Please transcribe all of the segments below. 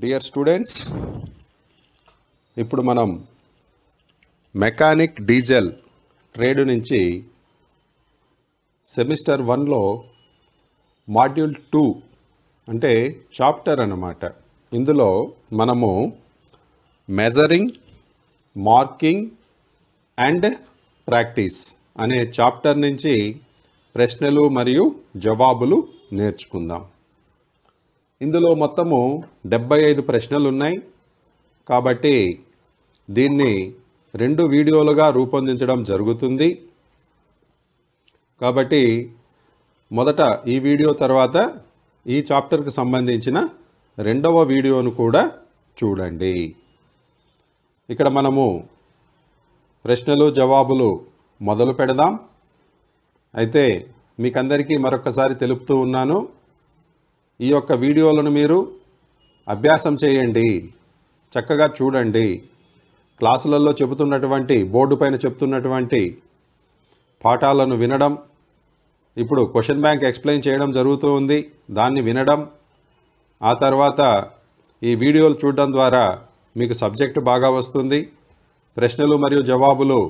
Dear students ఇప్పుడు మనం mechanic diesel trade నుంచి సెమిస్టర్ వన్లో మాడ్యూల్ టూ అంటే చాప్టర్ అన్నమాట ఇందులో మనము మెజరింగ్ మార్కింగ్ అండ్ ప్రాక్టీస్ అనే చాప్టర్ నుంచి ప్రశ్నలు మరియు జవాబులు నేర్చుకుందాం ఇందులో మొత్తము డెబ్బై ఐదు ప్రశ్నలు ఉన్నాయి కాబట్టి దీన్ని రెండు వీడియోలుగా రూపొందించడం జరుగుతుంది కాబట్టి మొదట ఈ వీడియో తర్వాత ఈ చాప్టర్కి సంబంధించిన రెండవ వీడియోను కూడా చూడండి ఇక్కడ మనము ప్రశ్నలు జవాబులు మొదలు పెడదాం అయితే మీకందరికీ మరొకసారి తెలుపుతూ ఉన్నాను ఈ యొక్క వీడియోలను మీరు అభ్యాసం చేయండి చక్కగా చూడండి క్లాసులలో చెబుతున్నటువంటి బోర్డు పైన చెప్తున్నటువంటి పాఠాలను వినడం ఇప్పుడు క్వశ్చన్ బ్యాంక్ ఎక్స్ప్లెయిన్ చేయడం జరుగుతూ ఉంది దాన్ని వినడం ఆ తర్వాత ఈ వీడియోలు చూడడం ద్వారా మీకు సబ్జెక్టు బాగా వస్తుంది ప్రశ్నలు మరియు జవాబులు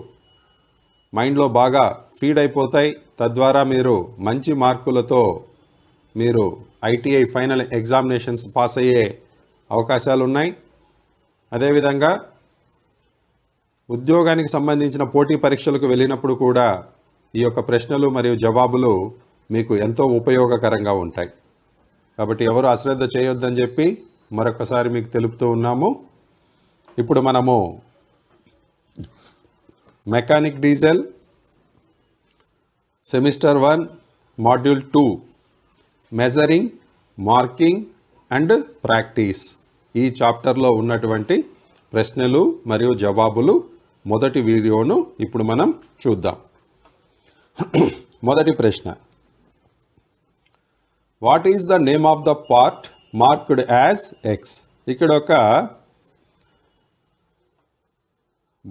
మైండ్లో బాగా ఫీడ్ అయిపోతాయి తద్వారా మీరు మంచి మార్కులతో మీరు ఐటీఐ ఫైనల్ ఎగ్జామినేషన్స్ పాస్ అయ్యే అవకాశాలు ఉన్నాయి అదేవిధంగా ఉద్యోగానికి సంబంధించిన పోటీ పరీక్షలకు వెళ్ళినప్పుడు కూడా ఈ యొక్క ప్రశ్నలు మరియు జవాబులు మీకు ఎంతో ఉపయోగకరంగా ఉంటాయి కాబట్టి ఎవరు అశ్రద్ధ చేయొద్దని చెప్పి మరొకసారి మీకు తెలుపుతూ ఉన్నాము ఇప్పుడు మనము mechanic diesel semester one module two measuring marking and practice ఈ చాప్టర్లో ఉన్నటువంటి ప్రశ్నలు మరియు జవాబులు మొదటి వీడియోను ఇప్పుడు మనం చూద్దాం మొదటి ప్రశ్న what is the name of the part marked as X ఇక్కడ ఒక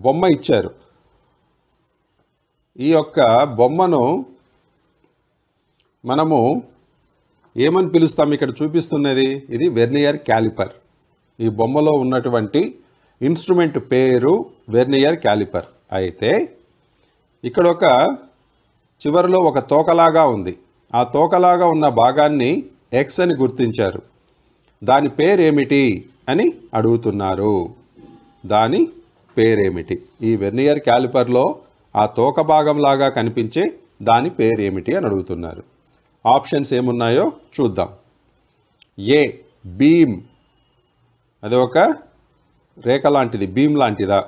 బొమ్మ ఇచ్చారు ఈ యొక్క బొమ్మను మనము ఏమని పిలుస్తాం ఇక్కడ చూపిస్తున్నది ఇది వెర్నియర్ క్యాలిపర్ ఈ బొమ్మలో ఉన్నటువంటి ఇన్స్ట్రుమెంట్ పేరు వెర్నియర్ క్యాలిపర్ అయితే ఇక్కడ ఒక చివరిలో ఒక తోకలాగా ఉంది ఆ తోకలాగా ఉన్న భాగాన్ని ఎక్స్ అని గుర్తించారు దాని పేరేమిటి అని అడుగుతున్నారు దాని పేరేమిటి ఈ వెర్నియర్ క్యాలిపర్లో ఆ తోక భాగంలాగా కనిపించే దాని పేరేమిటి అని అడుగుతున్నారు ఆప్షన్స్ ఏమున్నాయో చూద్దాం ఏ భీమ్ అది ఒక రేఖ లాంటిది భీమ్ లాంటిదా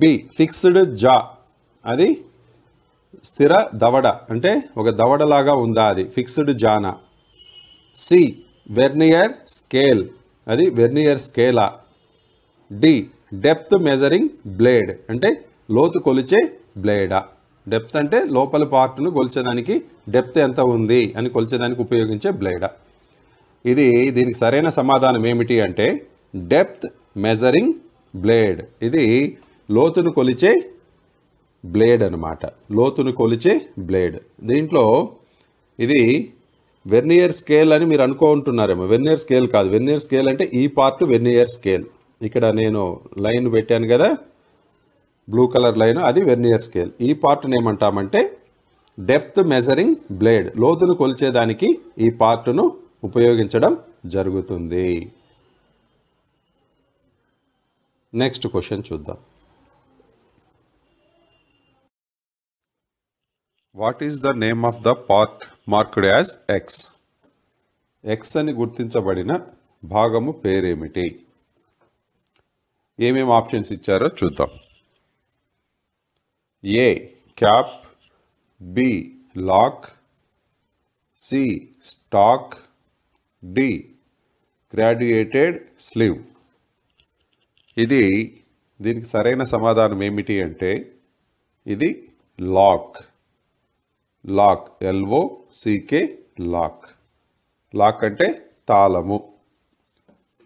బి ఫిక్స్డ్ జా అది స్థిర దవడ అంటే ఒక దవడలాగా ఉందా అది ఫిక్స్డ్ జానా సి వెర్నియర్ స్కేల్ అది వెర్నియర్ స్కేలా డి డెప్త్ మెజరింగ్ బ్లేడ్ అంటే లోతు కొలిచే బ్లేడా డెప్త్ అంటే లోపల పార్ట్ను కొలిచేదానికి డెప్త్ ఎంత ఉంది అని కొలిచేదానికి ఉపయోగించే బ్లేడ ఇది దీనికి సరైన సమాధానం ఏమిటి అంటే డెప్త్ మెజరింగ్ బ్లేడ్ ఇది లోతును కొలిచే బ్లేడ్ అనమాట లోతును కొలిచే బ్లేడ్ దీంట్లో ఇది వెర్నియర్ స్కేల్ అని మీరు అనుకుంటున్నారేమో వెర్నియర్ స్కేల్ కాదు వెర్నియర్ స్కేల్ అంటే ఈ పార్ట్ వెర్నియర్ స్కేల్ ఇక్కడ నేను లైన్ పెట్టాను కదా బ్లూ కలర్ లైన్ అది వెర్నియర్ స్కేల్ ఈ పార్ట్ని ఏమంటామంటే డెప్త్ మెజరింగ్ బ్లేడ్ లోతును కొలిచేదానికి ఈ పార్ట్ను ఉపయోగించడం జరుగుతుంది నెక్స్ట్ క్వశ్చన్ చూద్దాం what is the name of the part marked as X X అని గుర్తించబడిన భాగము పేరేమిటి ఏమేమి ఆప్షన్స్ ఇచ్చారో చూద్దాం A cap B lock C stock D graduated sleeve ఇది దీనికి సరైన సమాధానం ఏమిటి అంటే ఇది lock lock L O C K lock lock అంటే తాళము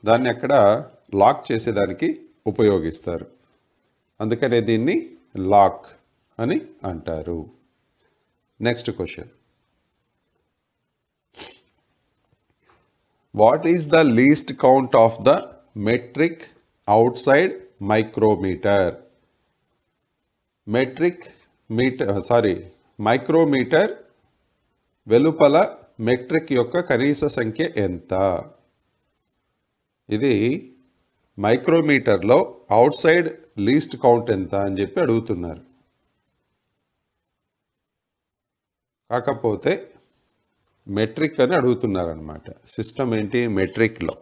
దాన్ని అక్కడ లాక్ చేసేదానికి ఉపయోగిస్తారు అందుకనే దీన్ని లాక్ అని అంటారు next question what is the least count of the metric outside micrometer metric meter sorry micrometer వెలుపల మెట్రిక్ యొక్క కనీస సంఖ్య ఎంత ఇది మైక్రోమీటర్లో అవుట్ సైడ్ లీస్ట్ కౌంట్ ఎంత అని చెప్పి అడుగుతున్నారు కాకపోతే మెట్రిక్ అని అడుగుతున్నారనమాట సిస్టమ్ ఏంటి మెట్రిక్లో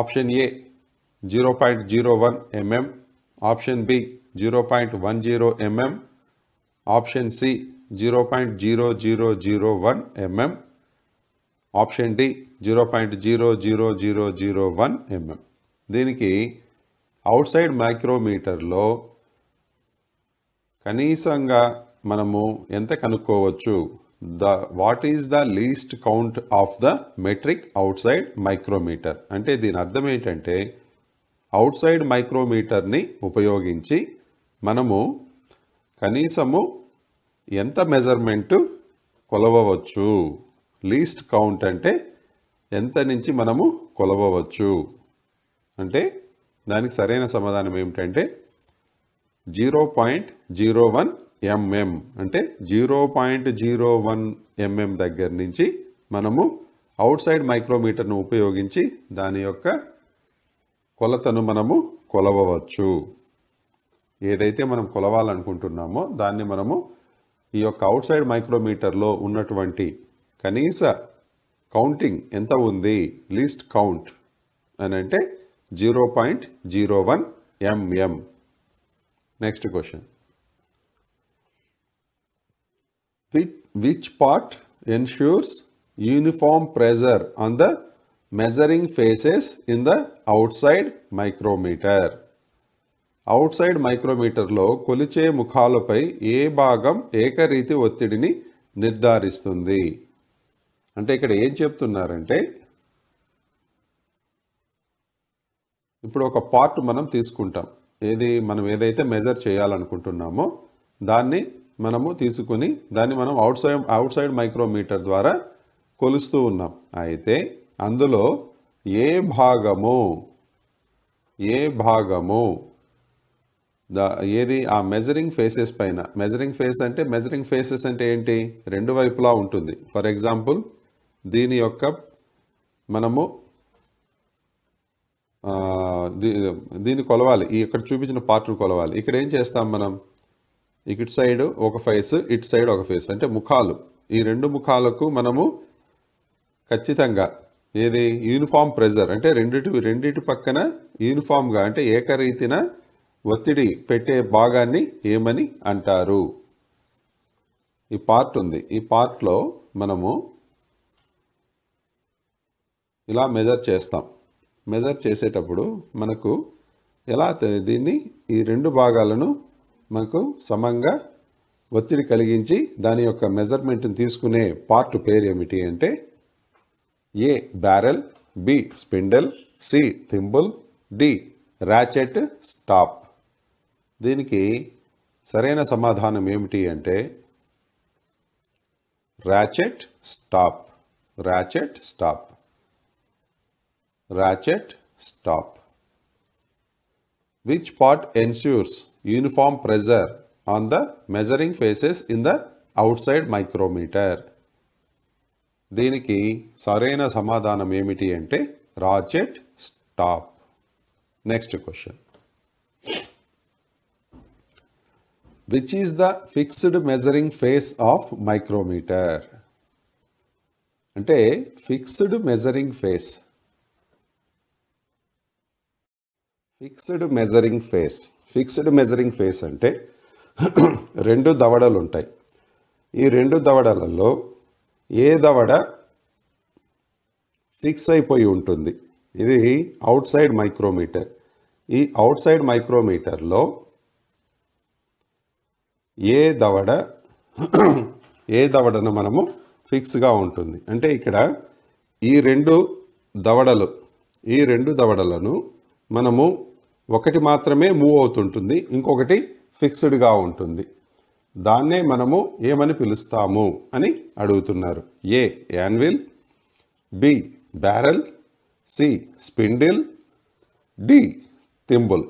option A zero point zero one M M option B zero point one zero M M option C zero point zero zero zero one M M option D zero point zero zero zero zero one M M దీనికి outside మైక్రోమీటర్లో కనీసంగా మనము ఎంత కనుక్కోవచ్చు the what is the least count of the metric outside micrometer అంటే దీని అర్థం ఏంటంటే అవుట్ సైడ్ మైక్రోమీటర్ని ఉపయోగించి మనము కనీసము ఎంత మెజర్మెంటు కొలవవచ్చు లీస్ట్ కౌంట్ అంటే ఎంత నుంచి మనము కొలవవచ్చు అంటే దానికి సరైన సమాధానం ఏమిటంటే zero point zero one M M అంటే zero point zero one M M దగ్గర నుంచి మనము అవుట్ సైడ్ మైక్రోమీటర్ను ఉపయోగించి దాని యొక్క కొలతను మనము కొలవవచ్చు ఏదైతే మనం కొలవాలనుకుంటున్నామో దాన్ని మనము ఈ యొక్క అవుట్ సైడ్ మైక్రోమీటర్లో ఉన్నటువంటి కనీస కౌంటింగ్ ఎంత ఉంది లీస్ట్ కౌంట్ అని అంటే zero point zero one M M next question which part ensures uniform pressure on the measuring faces in the outside micrometer. Outside మైక్రోమీటర్లో కొలిచే ముఖాలపై ఏ భాగం ఏకరీతి ఒత్తిడిని నిర్ధారిస్తుంది అంటే ఇక్కడ ఏం చెప్తున్నారంటే ఇప్పుడు ఒక పార్ట్ మనం తీసుకుంటాం ఏది మనం ఏదైతే మెజర్ చేయాలనుకుంటున్నామో దాన్ని మనము తీసుకుని దాన్ని మనం outside outside micrometer ద్వారా కొలుస్తూ ఉన్నాం అయితే అందులో ఏ భాగము ఏ భాగము ఏది ఆ మెజరింగ్ ఫేసెస్ పైన మెజరింగ్ ఫేస్ అంటే మెజరింగ్ ఫేసెస్ అంటే ఏంటి రెండు వైపులా ఉంటుంది ఫర్ ఎగ్జాంపుల్ దీని యొక్క మనము దీన్ని కొలవాలి ఇక్కడ చూపించిన పార్ట్ను కొలవాలి ఇక్కడ ఏం చేస్తాం మనం ఇటు సైడ్ ఒక ఫేస్ ఇటు సైడ్ ఒక ఫేస్ అంటే ముఖాలు ఈ రెండు ముఖాలకు మనము ఖచ్చితంగా ఏది యూనిఫామ్ ప్రెజర్ అంటే రెండిటి రెండిటి పక్కన యూనిఫామ్గా అంటే ఏకరీతిన ఒత్తిడి పెట్టే భాగాన్ని ఏమని అంటారు ఈ పార్ట్ ఉంది ఈ పార్ట్లో మనము ఇలా మెజర్ చేస్తాం మెజర్ చేసేటప్పుడు మనకు ఎలా దీన్ని ఈ రెండు భాగాలను మనకు సమంగా ఒత్తిడి కలిగించి దాని యొక్క మెజర్మెంట్ని తీసుకునే పార్ట్ పేరు ఏమిటి అంటే A barrel B spindle C thimble D ratchet stop దీనికి సరైన సమాధానం ఏమిటి అంటే ratchet stop ratchet stop ratchet stop which part ensures uniform pressure on the measuring faces in the outside micrometer దీనికి సరైన సమాధానం ఏమిటి అంటే rocket stop next question which is the fixed measuring face of micrometer అంటే fixed measuring face fixed measuring face fixed measuring face అంటే రెండు దవడలు ఉంటాయి ఈ రెండు దవడలలో ఏ దవడ ఫిక్స్ అయిపోయి ఉంటుంది ఇది అవుట్ సైడ్ మైక్రోమీటర్ ఈ అవుట్ సైడ్ మైక్రోమీటర్లో ఏ దవడ ఏ దవడను మనము ఫిక్స్గా ఉంటుంది అంటే ఇక్కడ ఈ రెండు దవడలు ఈ రెండు దవడలను మనము ఒకటి మాత్రమే మూవ్ అవుతుంటుంది ఇంకొకటి ఫిక్స్డ్గా ఉంటుంది దాన్నే మనము ఏమని పిలుస్తాము అని అడుగుతున్నారు A anvil B barrel C spindle D thimble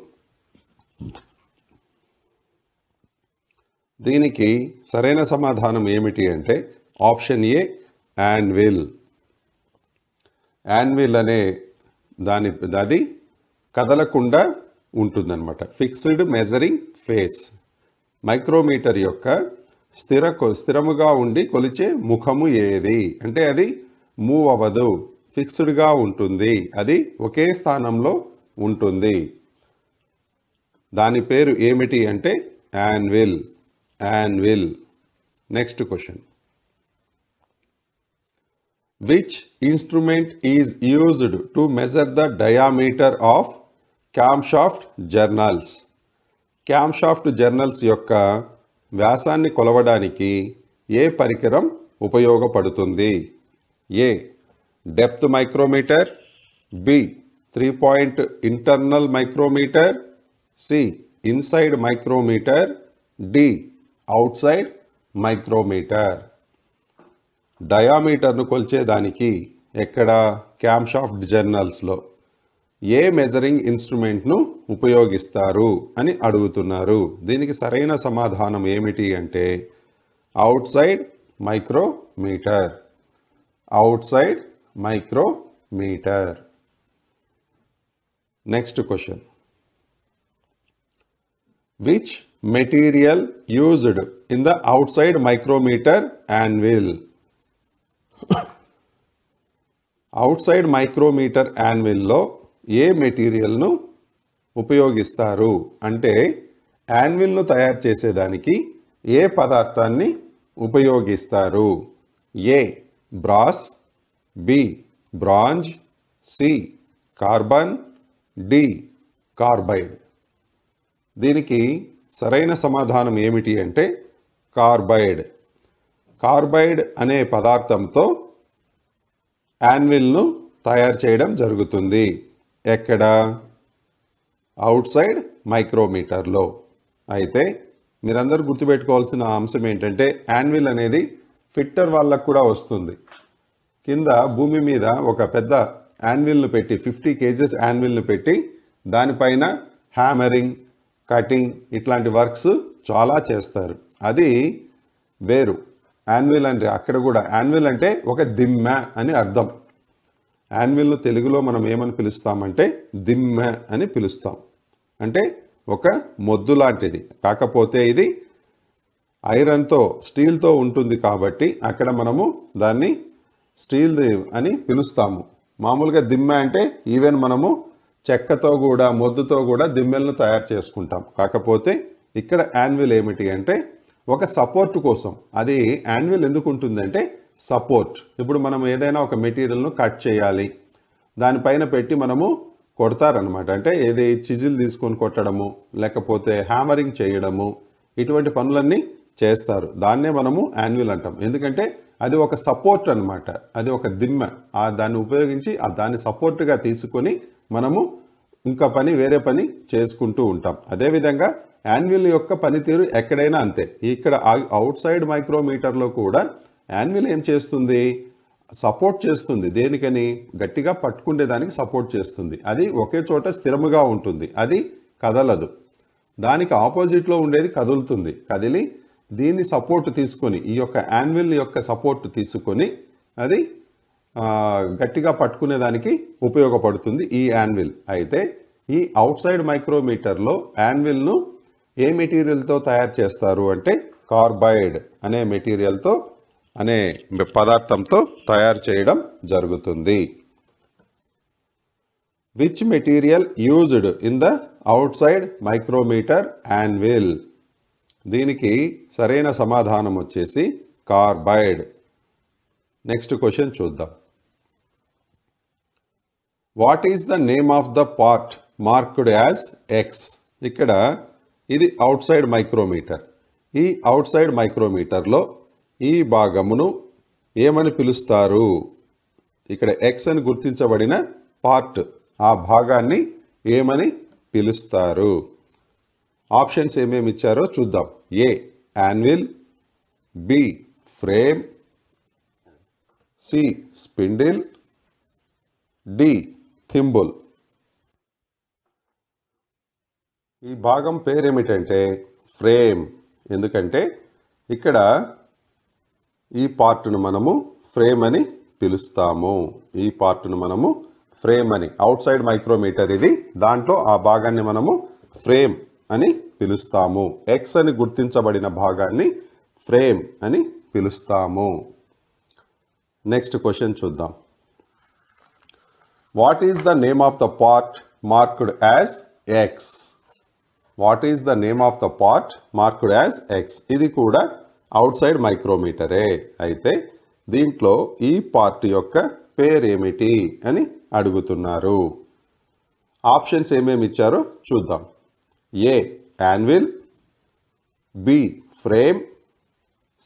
దీనికి సరైన సమాధానం ఏమిటి అంటే ఆప్షన్ ఏ యాన్విల్ యాన్విల్ అనే దాని అది కదలకుండా ఉంటుందన్నమాట ఫిక్స్డ్ మెజరింగ్ ఫేస్ మైక్రోమీటర్ యొక్క స్థిర స్థిరముగా ఉండి కొలిచే ముఖము ఏది అంటే అది మూవ్ అవ్వదు ఫిక్స్డ్గా ఉంటుంది అది ఒకే స్థానంలో ఉంటుంది దాని పేరు ఏమిటి అంటే anvil anvil next question which instrument is used to measure the diameter of camshaft journals camshaft journals యొక్క వ్యాసాన్ని కొలవడానికి ఏ పరికరం ఉపయోగపడుతుంది A depth micrometer B three point internal micrometer C inside micrometer D outside micrometer డయామీటర్ను కొలిచేదానికి ఎక్కడ camshaft జర్నల్స్లో ఏ measuring ఇన్స్ట్రుమెంట్ను ఉపయోగిస్తారు అని అడుగుతున్నారు దీనికి సరైన సమాధానం ఏమిటి అంటే outside micrometer outside micrometer next question which material used in the outside micrometer and will outside micrometer యాన్విల్లో ఏ మెటీరియల్ను ఉపయోగిస్తారు అంటే యాన్విల్ను తయారు చేసేదానికి ఏ పదార్థాన్ని ఉపయోగిస్తారు A brass B bronze C carbon D carbide దీనికి సరైన సమాధానం ఏమిటి అంటే కార్బైడ్ కార్బైడ్ అనే పదార్థంతో యాన్విల్ను తయారు చేయడం జరుగుతుంది ఎక్కడ అవుట్ సైడ్ మైక్రోమీటర్లో అయితే మీరందరూ గుర్తుపెట్టుకోవాల్సిన అంశం ఏంటంటే యాన్విల్ అనేది ఫిట్టర్ వాళ్ళకు కూడా వస్తుంది కింద భూమి మీద ఒక పెద్ద యాన్విల్ను పెట్టి ఫిఫ్టీ కేజెస్ యాన్విల్ను పెట్టి దానిపైన హ్యామరింగ్ కటింగ్ ఇట్లాంటి వర్క్స్ చాలా చేస్తారు అది వేరు యాన్విల్ అంటే అక్కడ కూడా యాన్విల్ అంటే ఒక దిమ్మ అని అర్థం యాన్యువల్ను తెలుగులో మనం ఏమని పిలుస్తామంటే దిమ్మ అని పిలుస్తాం అంటే ఒక మొద్దు లాంటిది కాకపోతే ఇది ఐరన్తో స్టీల్తో ఉంటుంది కాబట్టి అక్కడ మనము దాన్ని స్టీల్ అని పిలుస్తాము మామూలుగా దిమ్మ అంటే ఈవెన్ మనము చెక్కతో కూడా మొద్దుతో కూడా దిమ్మెలను తయారు చేసుకుంటాం కాకపోతే ఇక్కడ యాన్యువల్ ఏమిటి అంటే ఒక సపోర్ట్ కోసం అది యాన్యువల్ ఎందుకు ఉంటుందంటే సపోర్ట్ ఇప్పుడు మనం ఏదైనా ఒక మెటీరియల్ను కట్ చేయాలి దానిపైన పెట్టి మనము కొడతారనమాట అంటే ఏది చిజిల్ తీసుకొని కొట్టడము లేకపోతే హ్యామరింగ్ చేయడము ఇటువంటి పనులన్నీ చేస్తారు దాన్నే మనము యాన్యువల్ అంటాం ఎందుకంటే అది ఒక సపోర్ట్ అనమాట అది ఒక దిమ్మ ఆ దాన్ని ఉపయోగించి ఆ దాన్ని సపోర్ట్గా తీసుకొని మనము ఇంకా పని వేరే పని చేసుకుంటూ ఉంటాం అదేవిధంగా యాన్యువల్ యొక్క పనితీరు ఎక్కడైనా అంతే ఇక్కడ అవుట్ సైడ్ మైక్రోమీటర్లో కూడా యాన్విల్ ఏం చేస్తుంది సపోర్ట్ చేస్తుంది దేనికని గట్టిగా దానికి సపోర్ట్ చేస్తుంది అది ఒకే చోట స్థిరముగా ఉంటుంది అది కదలదు దానికి ఆపోజిట్లో ఉండేది కదులుతుంది కదిలి దీన్ని సపోర్ట్ తీసుకొని ఈ యొక్క యాన్విల్ యొక్క సపోర్ట్ తీసుకొని అది గట్టిగా పట్టుకునేదానికి ఉపయోగపడుతుంది ఈ యాన్విల్ అయితే ఈ అవుట్ సైడ్ మైక్రోమీటర్లో యాన్విల్ను ఏ మెటీరియల్తో తయారు చేస్తారు అంటే కార్బైడ్ అనే మెటీరియల్తో అనే పదార్థంతో తయారు చేయడం జరుగుతుంది which material used in the outside micrometer anvil దీనికి సరైన సమాధానం వచ్చేసి కార్బైడ్ నెక్స్ట్ క్వశ్చన్ చూద్దాం what is the name of the part marked as X ఇక్కడ ఇది అవుట్ సైడ్ మైక్రోమీటర్ ఈ అవుట్ సైడ్ మైక్రోమీటర్లో ఈ భాగమును ఏమని పిలుస్తారు ఇక్కడ ఎక్స్ అని గుర్తించబడిన పార్ట్ ఆ భాగాన్ని ఏమని పిలుస్తారు ఆప్షన్స్ ఏమేమి ఇచ్చారో చూద్దాం A anvil B frame C spindle D thimble ఈ భాగం పేరేమిటంటే ఫ్రేమ్ ఎందుకంటే ఇక్కడ ఈ పార్ట్ను మనము ఫ్రేమ్ అని పిలుస్తాము ఈ పార్ట్ను మనము ఫ్రేమ్ అని అవుట్ సైడ్ మైక్రోమీటర్ ఇది దాంట్లో ఆ భాగాన్ని మనము ఫ్రేమ్ అని పిలుస్తాము ఎక్స్ అని గుర్తించబడిన భాగాన్ని ఫ్రేమ్ అని పిలుస్తాము నెక్స్ట్ క్వశ్చన్ చూద్దాం what is the name of the part marked as X what is the name of the part marked as X ఇది కూడా అవుట్ సైడ్ మైక్రోమీటరే అయితే దీంట్లో ఈ పార్ట్ యొక్క పేరేమిటి అని అడుగుతున్నారు ఆప్షన్స్ ఏమేమి ఇచ్చారో చూద్దాం A anvil B frame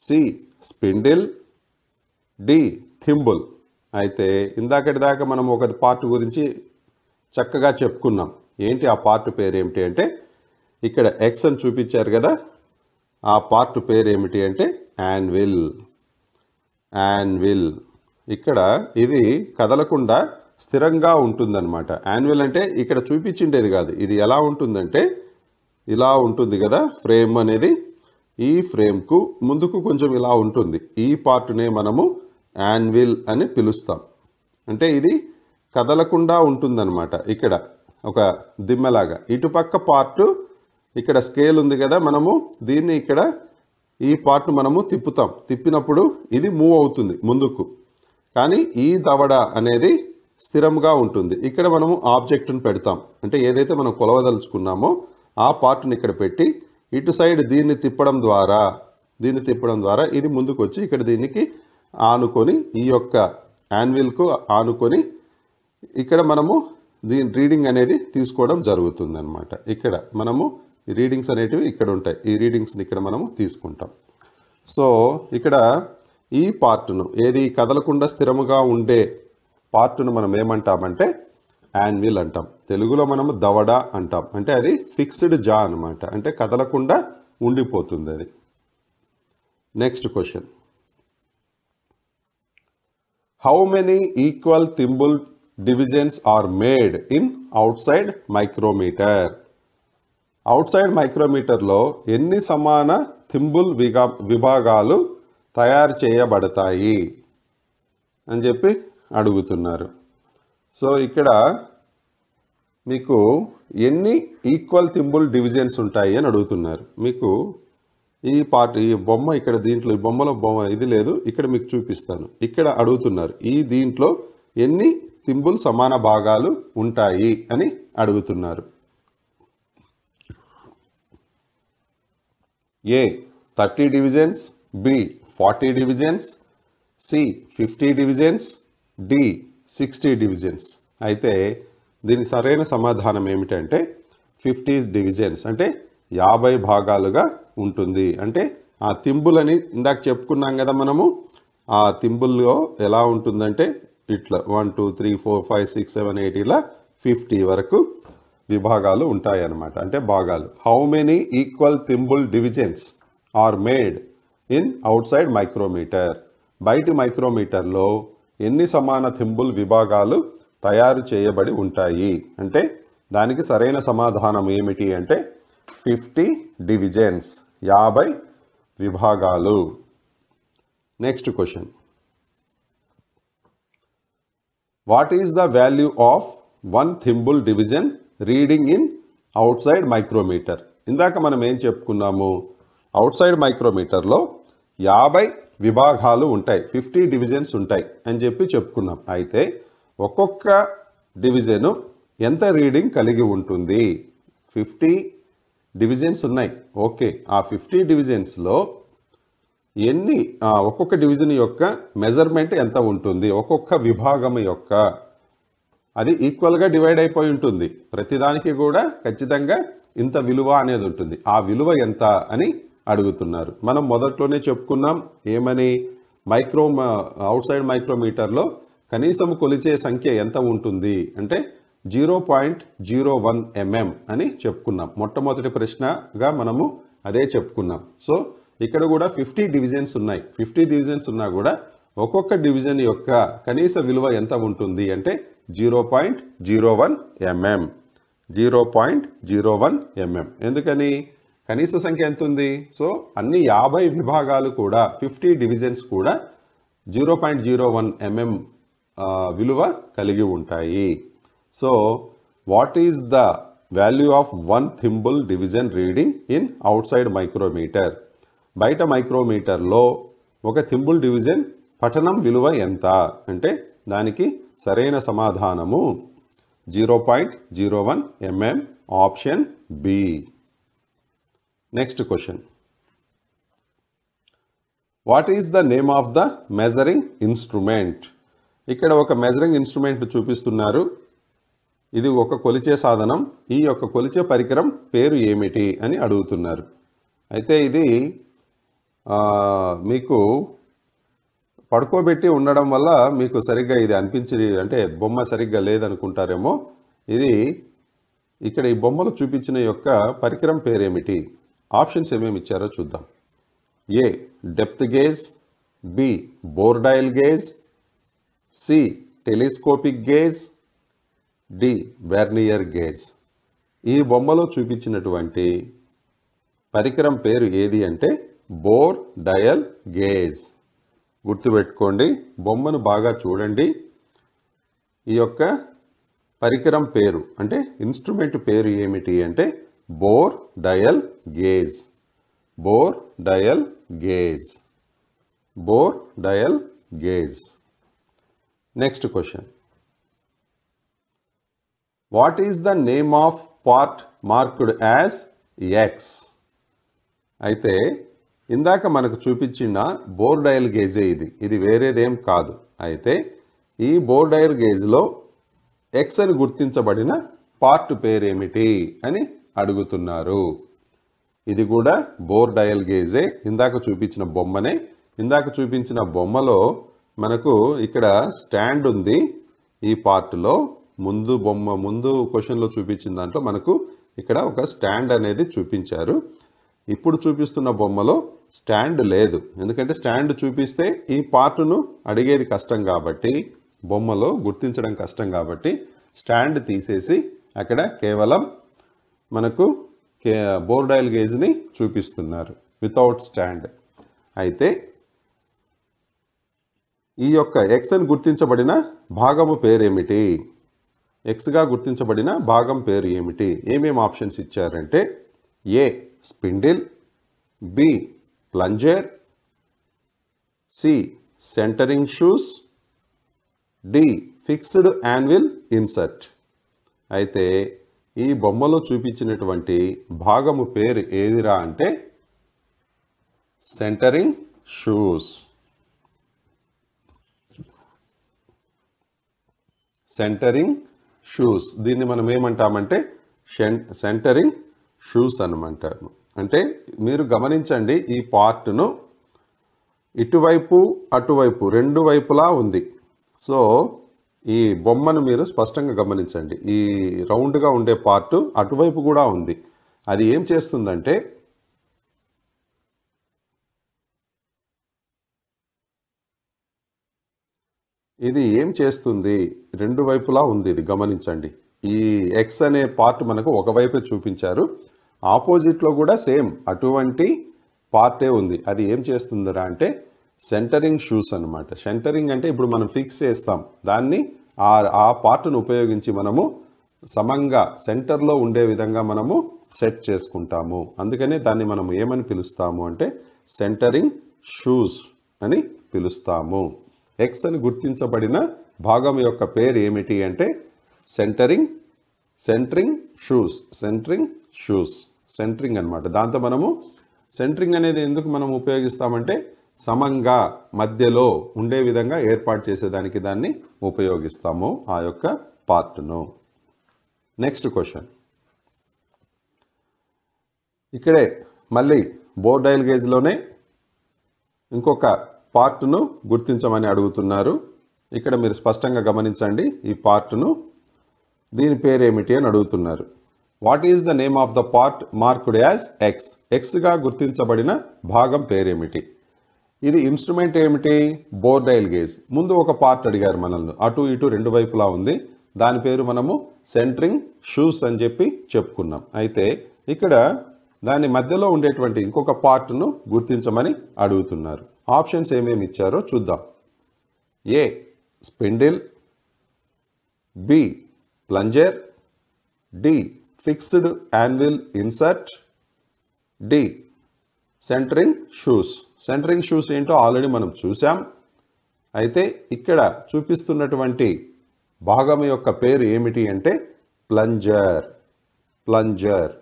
C spindle D thimble అయితే ఇందాకటి దాకా మనం ఒక పార్ట్ గురించి చక్కగా చెప్పుకున్నాం ఏంటి ఆ పార్ట్ పేరు ఏమిటి అంటే ఇక్కడ ఎక్స్ అని చూపించారు కదా ఆ పార్ట్ పేరు ఏమిటి అంటే యాన్విల్ యాన్విల్ ఇక్కడ ఇది కదలకుండా స్థిరంగా ఉంటుందన్నమాట యాన్విల్ అంటే ఇక్కడ చూపించిండేది కాదు ఇది ఎలా ఉంటుందంటే ఇలా ఉంటుంది కదా ఫ్రేమ్ అనేది ఈ ఫ్రేమ్కు ముందుకు కొంచెం ఇలా ఉంటుంది ఈ పార్ట్నే మనము యాన్విల్ అని పిలుస్తాం అంటే ఇది కదలకుండా ఉంటుందన్నమాట ఇక్కడ ఒక దిమ్మలాగా ఇటుపక్క పార్టు ఇక్కడ స్కేల్ ఉంది కదా మనము దీన్ని ఇక్కడ ఈ పార్ట్ను మనము తిప్పుతాం తిప్పినప్పుడు ఇది మూవ్ అవుతుంది ముందుకు కానీ ఈ దవడ అనేది స్థిరంగా ఉంటుంది ఇక్కడ మనము ఆబ్జెక్ట్ని పెడతాం అంటే ఏదైతే మనం కొలవదలుచుకున్నామో ఆ పార్ట్ని ఇక్కడ పెట్టి ఇటు సైడ్ దీన్ని తిప్పడం ద్వారా దీన్ని తిప్పడం ద్వారా ఇది ముందుకు వచ్చి ఇక్కడ దీనికి ఆనుకొని ఈ యొక్క యాన్విల్కు ఆనుకొని ఇక్కడ మనము దీని రీడింగ్ అనేది తీసుకోవడం జరుగుతుంది ఇక్కడ మనము ఈ రీడింగ్స్ అనేటివి ఇక్కడ ఉంటాయి ఈ రీడింగ్స్ని ఇక్కడ మనము తీసుకుంటాం సో ఇక్కడ ఈ పార్ట్ను ఏది కదలకుండా స్థిరముగా ఉండే పార్ట్ను మనం ఏమంటామంటే యాన్విల్ అంటాం తెలుగులో మనము దవడ అంటాం అంటే అది ఫిక్స్డ్ జా అనమాట అంటే కదలకుండా ఉండిపోతుంది అది next question how many equal thimble divisions are made in outside micrometer outside మైక్రోమీటర్లో ఎన్ని సమాన థింబుల్ విభాగాలు తయారు చేయబడతాయి అని చెప్పి అడుగుతున్నారు సో ఇక్కడ మీకు ఎన్ని ఈక్వల్ థింబుల్ డివిజన్స్ ఉంటాయి అని అడుగుతున్నారు మీకు ఈ పార్ట్ ఈ బొమ్మ ఇక్కడ దీంట్లో ఈ బొమ్మలో బొమ్మ ఇది లేదు ఇక్కడ మీకు చూపిస్తాను ఇక్కడ అడుగుతున్నారు ఈ దీంట్లో ఎన్ని థింబుల్ సమాన భాగాలు ఉంటాయి అని అడుగుతున్నారు A thirty divisions B forty divisions C fifty divisions D sixty divisions అయితే దీని సరైన సమాధానం ఏమిటంటే ఫిఫ్టీ డివిజన్స్ అంటే యాభై భాగాలుగా ఉంటుంది అంటే ఆ తింబులని ఇందాక చెప్పుకున్నాం కదా మనము ఆ తింబుల్లో ఎలా ఉంటుందంటే ఇట్లా one two three four five six seven eight ఇలా ఫిఫ్టీ వరకు విభాగాలు ఉంటాయన్నమాట అంటే భాగాలు how many equal thimble divisions are made in outside micrometer బయటి మైక్రోమీటర్లో ఎన్ని సమాన థింబుల్ విభాగాలు తయారు చేయబడి ఉంటాయి అంటే దానికి సరైన సమాధానం ఏమిటి అంటే ఫిఫ్టీ డివిజన్స్ యాభై విభాగాలు next question what is the value of one thimble division reading in outside micrometer ఇందాక మనం ఏం చెప్పుకున్నాము అవుట్ సైడ్ మైక్రోమీటర్లో యాభై విభాగాలు ఉంటాయి ఫిఫ్టీ డివిజన్స్ ఉంటాయి అని చెప్పి చెప్పుకున్నాం అయితే ఒక్కొక్క డివిజను ఎంత రీడింగ్ కలిగి ఉంటుంది ఫిఫ్టీ డివిజన్స్ ఉన్నాయి ఓకే ఆ ఫిఫ్టీ డివిజన్స్లో ఎన్ని ఒక్కొక్క డివిజన్ యొక్క మెజర్మెంట్ ఎంత ఉంటుంది ఒక్కొక్క విభాగం యొక్క అది ఈక్వల్గా డివైడ్ అయిపోయి ఉంటుంది ప్రతిదానికి కూడా ఖచ్చితంగా ఇంత విలువ అనేది ఉంటుంది ఆ విలువ ఎంత అని అడుగుతున్నారు మనం మొదట్లోనే చెప్పుకున్నాం ఏమని మైక్రో అవుట్ సైడ్ మైక్రోమీటర్లో కనీసం కొలిచే సంఖ్య ఎంత ఉంటుంది అంటే zero point zero one M M అని చెప్పుకున్నాం మొట్టమొదటి ప్రశ్నగా మనము అదే చెప్పుకున్నాం సో ఇక్కడ కూడా ఫిఫ్టీ డివిజన్స్ ఉన్నాయి ఫిఫ్టీ డివిజన్స్ ఉన్నా కూడా ఒక్కొక్క డివిజన్ యొక్క కనీస విలువ ఎంత ఉంటుంది అంటే zero point zero one M M zero point zero one M M ఎందుకని కనీస సంఖ్య ఎంత ఉంది సో అన్ని యాభై విభాగాలు కూడా ఫిఫ్టీ డివిజన్స్ కూడా zero point zero one M M విలువ కలిగి ఉంటాయి so what is the value of one thimble division reading in outside micrometer బయట మైక్రోమీటర్లో ఒక థింబుల్ డివిజన్ పఠనం విలువ ఎంత అంటే దానికి సరైన సమాధానము zero point zero one M M option B next question what is the name of the measuring instrument ఇక్కడ ఒక మెజరింగ్ ఇన్స్ట్రుమెంట్ చూపిస్తున్నారు ఇది ఒక కొలిచే సాధనం ఈ యొక్క కొలిచే పరికరం పేరు ఏమిటి అని అడుగుతున్నారు అయితే ఇది మీకు పడుకోబెట్టి ఉండడం వల్ల మీకు సరిగ్గా ఇది అనిపించింది అంటే బొమ్మ సరిగ్గా లేదనుకుంటారేమో ఇది ఇక్కడ ఈ బొమ్మలు చూపించిన యొక్క పరికరం పేరేమిటి ఆప్షన్స్ ఏమేమి ఇచ్చారో చూద్దాం A depth gauge B bore dial gauge C telescopic gauge D vernier gauge ఈ బొమ్మలో చూపించినటువంటి పరికరం పేరు ఏది అంటే బోర్ డయల్ గేజ్ గుర్తుపెట్టుకోండి బొమ్మను బాగా చూడండి ఈ యొక్క పరికరం పేరు అంటే ఇన్స్ట్రుమెంట్ పేరు ఏమిటి అంటే bore dial gauge bore dial gauge bore dial gauge next question what is the name of part marked as X అయితే ఇందాక మనకు చూపించిన బోర్డైల్ గేజే ఇది ఇది వేరేదేం కాదు అయితే ఈ బోర్డైల్ గేజ్లో ఎక్స్ అని గుర్తించబడిన పార్ట్ పేరేమిటి అని అడుగుతున్నారు ఇది కూడా బోర్డయల్ గేజే ఇందాక చూపించిన బొమ్మనే ఇందాక చూపించిన బొమ్మలో మనకు ఇక్కడ స్టాండ్ ఉంది ఈ పార్ట్లో ముందు బొమ్మ ముందు క్వశ్చన్లో చూపించిన దాంట్లో మనకు ఇక్కడ ఒక స్టాండ్ అనేది చూపించారు ఇప్పుడు చూపిస్తున్న బొమ్మలో స్టాండ్ లేదు ఎందుకంటే స్టాండ్ చూపిస్తే ఈ పార్ట్ను అడిగేది కష్టం కాబట్టి బొమ్మలో గుర్తించడం కష్టం కాబట్టి స్టాండ్ తీసేసి అక్కడ కేవలం మనకు కే బోర్డాయిల్ గేజ్ని చూపిస్తున్నారు వితౌట్ స్టాండ్ అయితే ఈ యొక్క ఎక్స్ అని గుర్తించబడిన భాగము పేరేమిటి ఎక్స్గా గుర్తించబడిన భాగం పేరు ఏమిటి ఏమేమి ఆప్షన్స్ ఇచ్చారంటే A spindle B plunger C centering shoes D fixed anvil insert అయితే ఈ బొమ్మలో చూపించినటువంటి భాగము పేరు ఏదిరా అంటే సెంటరింగ్ షూస్ సెంటరింగ్ షూస్ దీన్ని మనం ఏమంటామంటే సెంటరింగ్ షూస్ అనమంటాము అంటే మీరు గమనించండి ఈ పార్ట్ను ఇటువైపు అటువైపు రెండు వైపులా ఉంది సో ఈ బొమ్మను మీరు స్పష్టంగా గమనించండి ఈ రౌండ్గా ఉండే పార్ట్ అటువైపు కూడా ఉంది అది ఏం చేస్తుందంటే ఇది ఏం చేస్తుంది రెండు వైపులా ఉంది ఇది గమనించండి ఈ ఎక్స్ అనే పార్ట్ మనకు ఒకవైపు చూపించారు ఆపోజిట్లో కూడా సేమ్ అటువంటి పార్టే ఉంది అది ఏం చేస్తుందిరా అంటే సెంటరింగ్ షూస్ అనమాట సెంటరింగ్ అంటే ఇప్పుడు మనం ఫిక్స్ చేస్తాం దాన్ని ఆ ఆ పార్ట్ను ఉపయోగించి మనము సమంగా సెంటర్లో ఉండే విధంగా మనము సెట్ చేసుకుంటాము అందుకనే దాన్ని మనం ఏమని పిలుస్తాము అంటే సెంటరింగ్ షూస్ అని పిలుస్తాము ఎక్స్ అని గుర్తించబడిన భాగం యొక్క పేరు ఏమిటి అంటే centering centring shoes centring shoes centring అనమాట దాంతో మనము సెంట్రింగ్ అనేది ఎందుకు మనం ఉపయోగిస్తామంటే సమంగా మధ్యలో ఉండే విధంగా ఏర్పాటు చేసేదానికి దాన్ని ఉపయోగిస్తాము ఆ యొక్క పార్ట్ను నెక్స్ట్ క్వశ్చన్ ఇక్కడే మళ్ళీ బోర్డైల్ గేజ్లోనే ఇంకొక పార్ట్ను గుర్తించమని అడుగుతున్నారు ఇక్కడ మీరు స్పష్టంగా గమనించండి ఈ పార్ట్ను దీని పేరేమిటి అని అడుగుతున్నారు what is the name of the part marked as X ఎక్స్గా గుర్తించబడిన భాగం పేరేమిటి ఇది ఇన్స్ట్రుమెంట్ ఏమిటి బోర్డైల్ గేజ్ ముందు ఒక పార్ట్ అడిగారు మనల్ని అటు ఇటు రెండు వైపులా ఉంది దాని పేరు మనము సెంట్రింగ్ షూస్ అని చెప్పి చెప్పుకున్నాం అయితే ఇక్కడ దాని మధ్యలో ఉండేటువంటి ఇంకొక పార్ట్ను గుర్తించమని అడుగుతున్నారు ఆప్షన్స్ ఏమేమి ఇచ్చారో చూద్దాం A spindle B plunger D fixed anvil insert D centering shoes centering shoes ఏంటో ఆల్రెడీ మనం చూసాం అయితే ఇక్కడ చూపిస్తున్నటువంటి భాగం యొక్క పేరు ఏమిటి అంటే ప్లంజర్ ప్లంజర్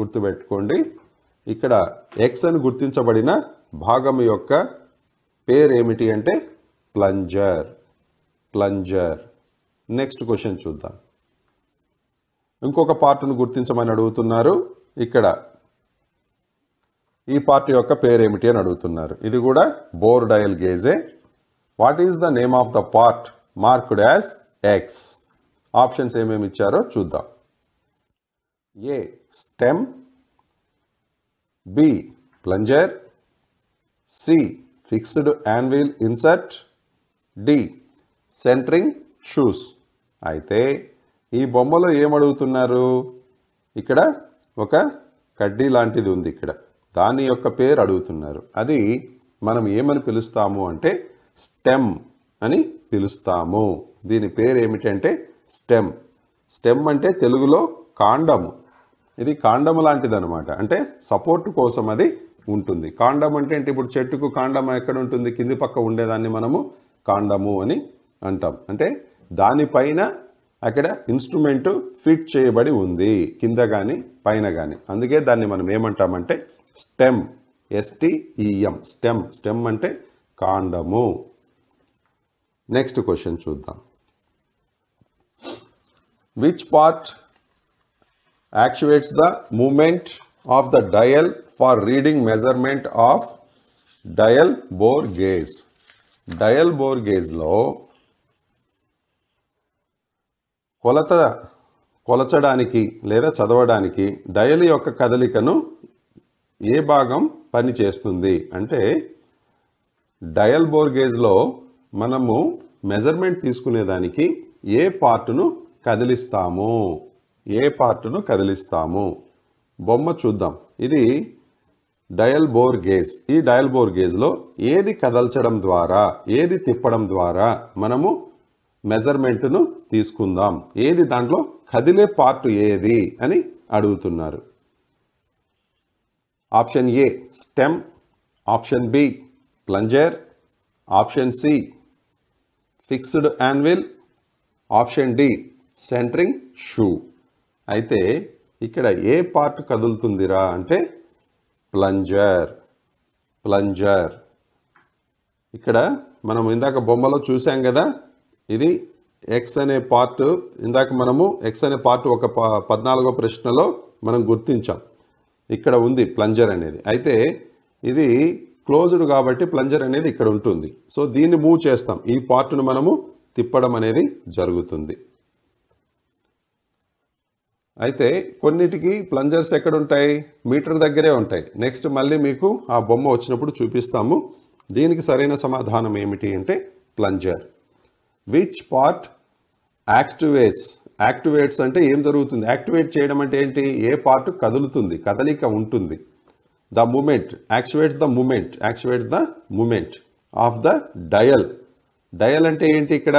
గుర్తుపెట్టుకోండి ఇక్కడ ఎక్స్ అని గుర్తించబడిన భాగం యొక్క పేరు ఏమిటి అంటే ప్లంజర్ ప్లంజర్ నెక్స్ట్ క్వశ్చన్ చూద్దాం ఇంకొక పార్ట్ను గుర్తించమని అడుగుతున్నారు ఇక్కడ ఈ పార్ట్ యొక్క పేరేమిటి అని అడుగుతున్నారు ఇది కూడా బోర్ డయల్ గేజే what is the name of the part marked as X options ఏమేమి ఇచ్చారో చూద్దాం A stem B plunger C fixed anvil insert D centring shoes అయితే ఈ బొమ్మలో ఏమడుగుతున్నారు ఇక్కడ ఒక కడ్డీ లాంటిది ఉంది ఇక్కడ దాని యొక్క పేరు అడుగుతున్నారు అది మనం ఏమని పిలుస్తాము అంటే స్టెమ్ అని పిలుస్తాము దీని పేరు ఏమిటంటే స్టెమ్ స్టెమ్ అంటే తెలుగులో కాండము ఇది కాండం అనమాట అంటే సపోర్ట్ కోసం అది ఉంటుంది కాండం అంటే ఇప్పుడు చెట్టుకు కాండం ఎక్కడ ఉంటుంది కింది పక్క ఉండేదాన్ని మనము కాండము అని అంటాం అంటే దానిపైన అక్కడ ఇన్స్ట్రుమెంట్ ఫిట్ చేయబడి ఉంది కింద కానీ పైన కానీ అందుకే దాన్ని మనం ఏమంటామంటే స్టెమ్ ఎస్టిఈఎం స్టెమ్ స్టెమ్ అంటే కాండము నెక్స్ట్ క్వశ్చన్ చూద్దాం which part actuates the movement of the dial for reading measurement of dial bore gauge dial bore గేజ్లో కొలత కొలచడానికి లేదా చదవడానికి డయల్ యొక్క కదలికను ఏ భాగం పని చేస్తుంది అంటే డయల్ బోర్గేజ్లో మనము మెజర్మెంట్ తీసుకునేదానికి ఏ పార్టును కదిలిస్తాము ఏ పార్టును కదిలిస్తాము బొమ్మ చూద్దాం ఇది డయల్ బోర్ గేజ్ ఈ డయల్ బోర్ గేజ్లో ఏది కదల్చడం ద్వారా ఏది తిప్పడం ద్వారా మనము మెజర్మెంట్ను తీసుకుందాం ఏది దాంట్లో కదిలే పార్ట్ ఏది అని అడుగుతున్నారు option A stem option B plunger option C fixed anvil option D centering shoe అయితే ఇక్కడ ఏ పార్ట్ కదులుతుందిరా అంటే ప్లంజర్ ప్లంజర్ ఇక్కడ మనం ఇందాక బొమ్మలో చూసాం కదా ఇది ఎక్స్ అనే పార్ట్ ఇందాక మనము ఎక్స్ అనే పార్ట్ ఒక పద్నాలుగో ప్రశ్నలో మనం గుర్తించాం ఇక్కడ ఉంది ప్లంజర్ అనేది అయితే ఇది క్లోజ్డ్ కాబట్టి ప్లంజర్ అనేది ఇక్కడ ఉంటుంది సో దీన్ని మూవ్ చేస్తాం ఈ పార్ట్ను మనము తిప్పడం అనేది జరుగుతుంది అయితే కొన్నిటికి ప్లంజర్స్ ఎక్కడ ఉంటాయి మీటర్ దగ్గరే ఉంటాయి నెక్స్ట్ మళ్ళీ మీకు ఆ బొమ్మ వచ్చినప్పుడు చూపిస్తాము దీనికి సరైన సమాధానం ఏమిటి అంటే plunger which part activates activates అంటే ఏం జరుగుతుంది యాక్టివేట్ చేయడం అంటే ఏంటి ఏ పార్ట్ కదులుతుంది కదలిక ఉంటుంది the movement activates the movement activates the movement of the dial dial అంటే ఏంటి ఇక్కడ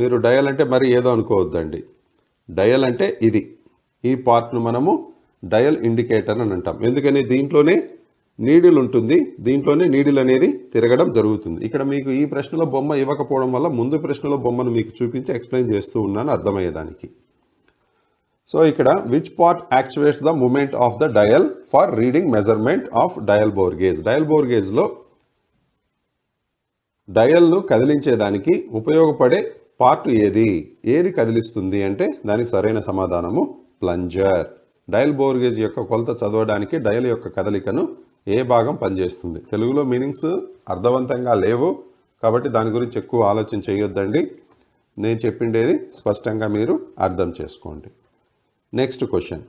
మీరు డయల్ అంటే మరి ఏదో అనుకోవద్దండి డయల్ అంటే ఇది ఈ పార్ట్ను మనము డయల్ ఇండికేటర్ అని అంటాం ఎందుకని దీంట్లోనే నీడిల్ ఉంటుంది దీంట్లోనే నీడిల్ అనేది తిరగడం జరుగుతుంది ఇక్కడ మీకు ఈ ప్రశ్నలో బొమ్మ ఇవ్వకపోవడం వల్ల ముందు ప్రశ్నలో బొమ్మను మీకు చూపించి ఎక్స్ప్లెయిన్ చేస్తూ ఉన్నాను అర్థమయ్యేదానికి సో ఇక్కడ which part actuates the movement of the dial for reading measurement of dial bore gauge dial బోర్గేజ్లో డయల్ను కదిలించేదానికి ఉపయోగపడే పార్ట్ ఏది ఏది కదిలిస్తుంది అంటే దానికి సరైన సమాధానము ప్లంజర్ డయల్ బోర్గేజ్ యొక్క కొలత చదవడానికి డయల్ యొక్క కదలికను ఏ భాగం పనిచేస్తుంది తెలుగులో మీనింగ్స్ అర్థవంతంగా లేవు కాబట్టి దాని గురించి ఎక్కువ ఆలోచన చేయొద్దండి నేను చెప్పిండేది స్పష్టంగా మీరు అర్థం చేసుకోండి next question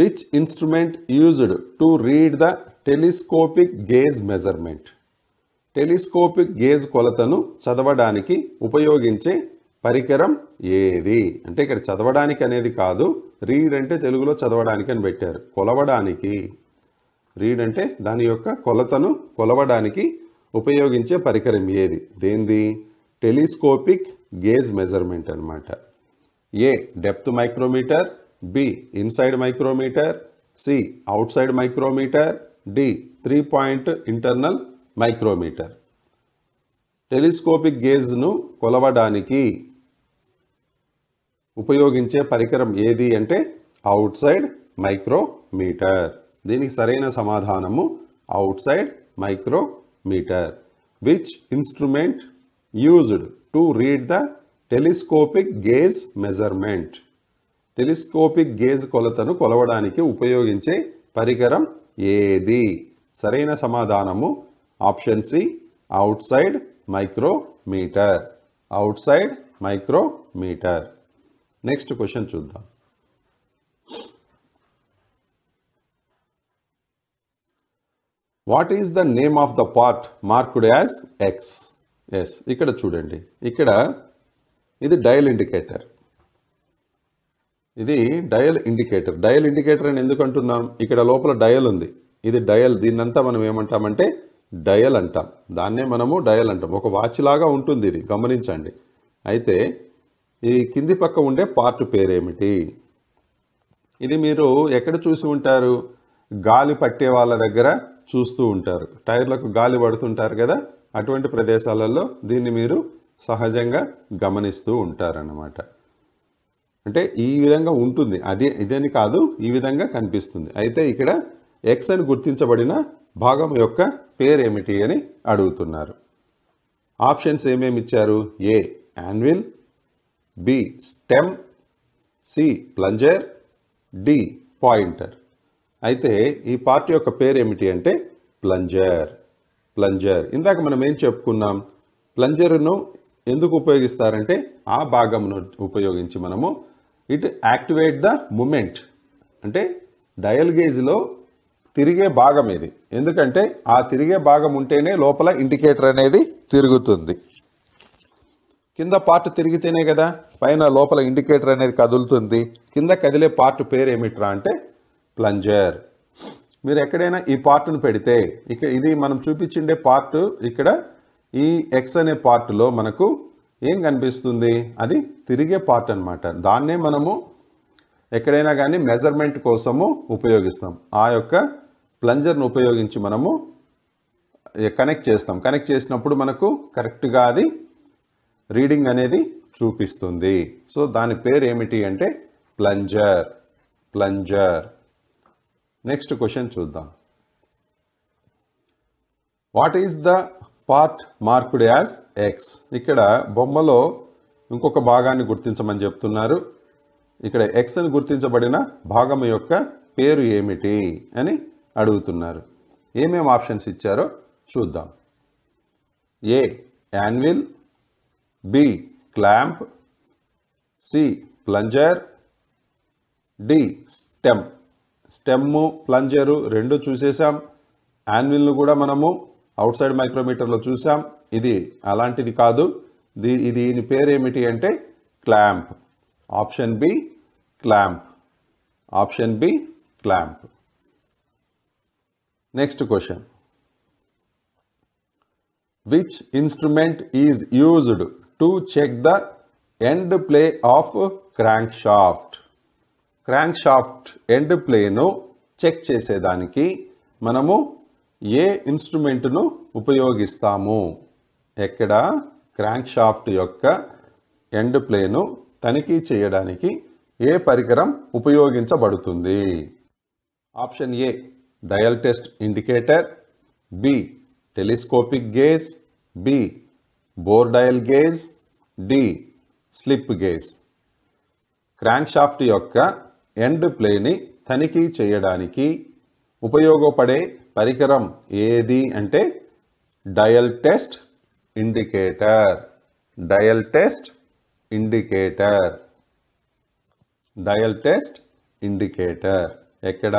which instrument used to read the telescopic gauge measurement telescopic gauge కొలతను చదవడానికి ఉపయోగించే పరికరం ఏది అంటే ఇక్కడ చదవడానికి అనేది కాదు రీడ్ అంటే తెలుగులో చదవడానికి అని పెట్టారు కొలవడానికి రీడ్ అంటే దాని యొక్క కొలతను కొలవడానికి ఉపయోగించే పరికరం ఏది దేంది టెలిస్కోపిక్ గేజ్ మెజర్మెంట్ అనమాట A depth micrometer B inside micrometer C outside micrometer D three point internal micrometer telescopic గేజ్ను కొలవడానికి ఉపయోగించే పరికరం ఏది అంటే అవుట్ సైడ్ మైక్రోమీటర్ దీనికి సరైన సమాధానము outside micrometer which instrument used to read the telescopic gauge measurement telescopic gauge కొలతను కొలవడానికి ఉపయోగించే పరికరం ఏది సరైన సమాధానము option C outside micrometer outside micrometer next question చూద్దాం what is the name of the part marked as X S ఇక్కడ చూడండి ఇక్కడ ఇది డయల్ ఇండికేటర్ ఇది డయల్ ఇండికేటర్ డయల్ ఇండికేటర్ అని ఎందుకు అంటున్నాం ఇక్కడ లోపల డయల్ ఉంది ఇది డయల్ దీన్నంతా మనం ఏమంటామంటే డయల్ అంటాం దాన్నే మనము డయల్ అంటాం ఒక వాచ్ లాగా ఉంటుంది ఇది గమనించండి అయితే ఈ కింది పక్క ఉండే పార్ట్ పేరేమిటి ఇది మీరు ఎక్కడ చూసి ఉంటారు గాలి పట్టే వాళ్ళ దగ్గర చూస్తూ ఉంటారు టైర్లకు గాలి పడుతుంటారు కదా అటువంటి ప్రదేశాలలో దీన్ని మీరు సహజంగా గమనిస్తూ ఉంటారన్నమాట అంటే ఈ విధంగా ఉంటుంది అదే ఇదేని కాదు ఈ విధంగా కనిపిస్తుంది అయితే ఇక్కడ ఎక్స్ అని గుర్తించబడిన భాగం యొక్క పేరేమిటి అని అడుగుతున్నారు ఆప్షన్స్ ఏమేమి ఇచ్చారు A anvil B stem C plunger D pointer అయితే ఈ పార్ట్ యొక్క పేరు ఏమిటి అంటే ప్లంజర్ ప్లంజర్ ఇందాక మనం ఏం చెప్పుకున్నాం ప్లంజర్ను ఎందుకు ఉపయోగిస్తారంటే ఆ భాగమును ఉపయోగించి మనము ఇట్ యాక్టివేట్ ద మూమెంట్ అంటే డయల్ గేజ్లో తిరిగే భాగం ఇది ఎందుకంటే ఆ తిరిగే భాగం ఉంటేనే లోపల ఇండికేటర్ అనేది తిరుగుతుంది కింద పార్ట్ తిరిగితేనే కదా పైన లోపల ఇండికేటర్ అనేది కదులుతుంది కింద కదిలే పార్ట్ పేరు ఏమిట్రా అంటే ప్లంజర్ మీరు ఎక్కడైనా ఈ పార్ట్ను పెడితే ఇక ఇది మనం చూపించిండే పార్ట్ ఇక్కడ ఈ ఎక్స్ అనే పార్ట్లో మనకు ఏం కనిపిస్తుంది అది తిరిగే పార్ట్ అనమాట దాన్నే మనము ఎక్కడైనా కానీ మెజర్మెంట్ కోసము ఉపయోగిస్తాం ఆ యొక్క ప్లంజర్ను ఉపయోగించి మనము కనెక్ట్ చేస్తాం కనెక్ట్ చేసినప్పుడు మనకు కరెక్ట్గా అది రీడింగ్ అనేది చూపిస్తుంది సో దాని పేరు ఏమిటి అంటే ప్లంజర్ ప్లంజర్ నెక్స్ట్ క్వశ్చన్ చూద్దాం what is the part marked as X ఇక్కడ బొమ్మలో ఇంకొక భాగాన్ని గుర్తించమని చెప్తున్నారు ఇక్కడ ఎక్స్ అని గుర్తించబడిన భాగం యొక్క పేరు ఏమిటి అని అడుగుతున్నారు ఏమేమి ఆప్షన్స్ ఇచ్చారో చూద్దాం A anvil B clamp C plunger D stem stem plunger రెండు చూసేసాం యాన్విల్ను కూడా మనము అవుట్ సైడ్ మైక్రోమీటర్లో చూసాం ఇది అలాంటిది కాదు దీ దీని పేరు ఏమిటి అంటే clamp option B clamp option B clamp next question which instrument is used the end play of crankshaft crank crankshaft end ప్లేను చెక్ చేసేదానికి మనము ఏ ఇన్స్ట్రుమెంట్ను ఉపయోగిస్తాము ఎక్కడ షాఫ్ట్ యొక్క ఎండ్ ప్లేను తనిఖీ చేయడానికి ఏ పరికరం ఉపయోగించబడుతుంది option A dial test indicator B telescopic gauge B bore dial gauge D slip gauge crankshaft యొక్క ఎండ్ ప్లేని తనిఖీ చేయడానికి ఉపయోగపడే పరికరం ఏది అంటే dial test indicator dial test indicator dial test indicator ఎక్కడ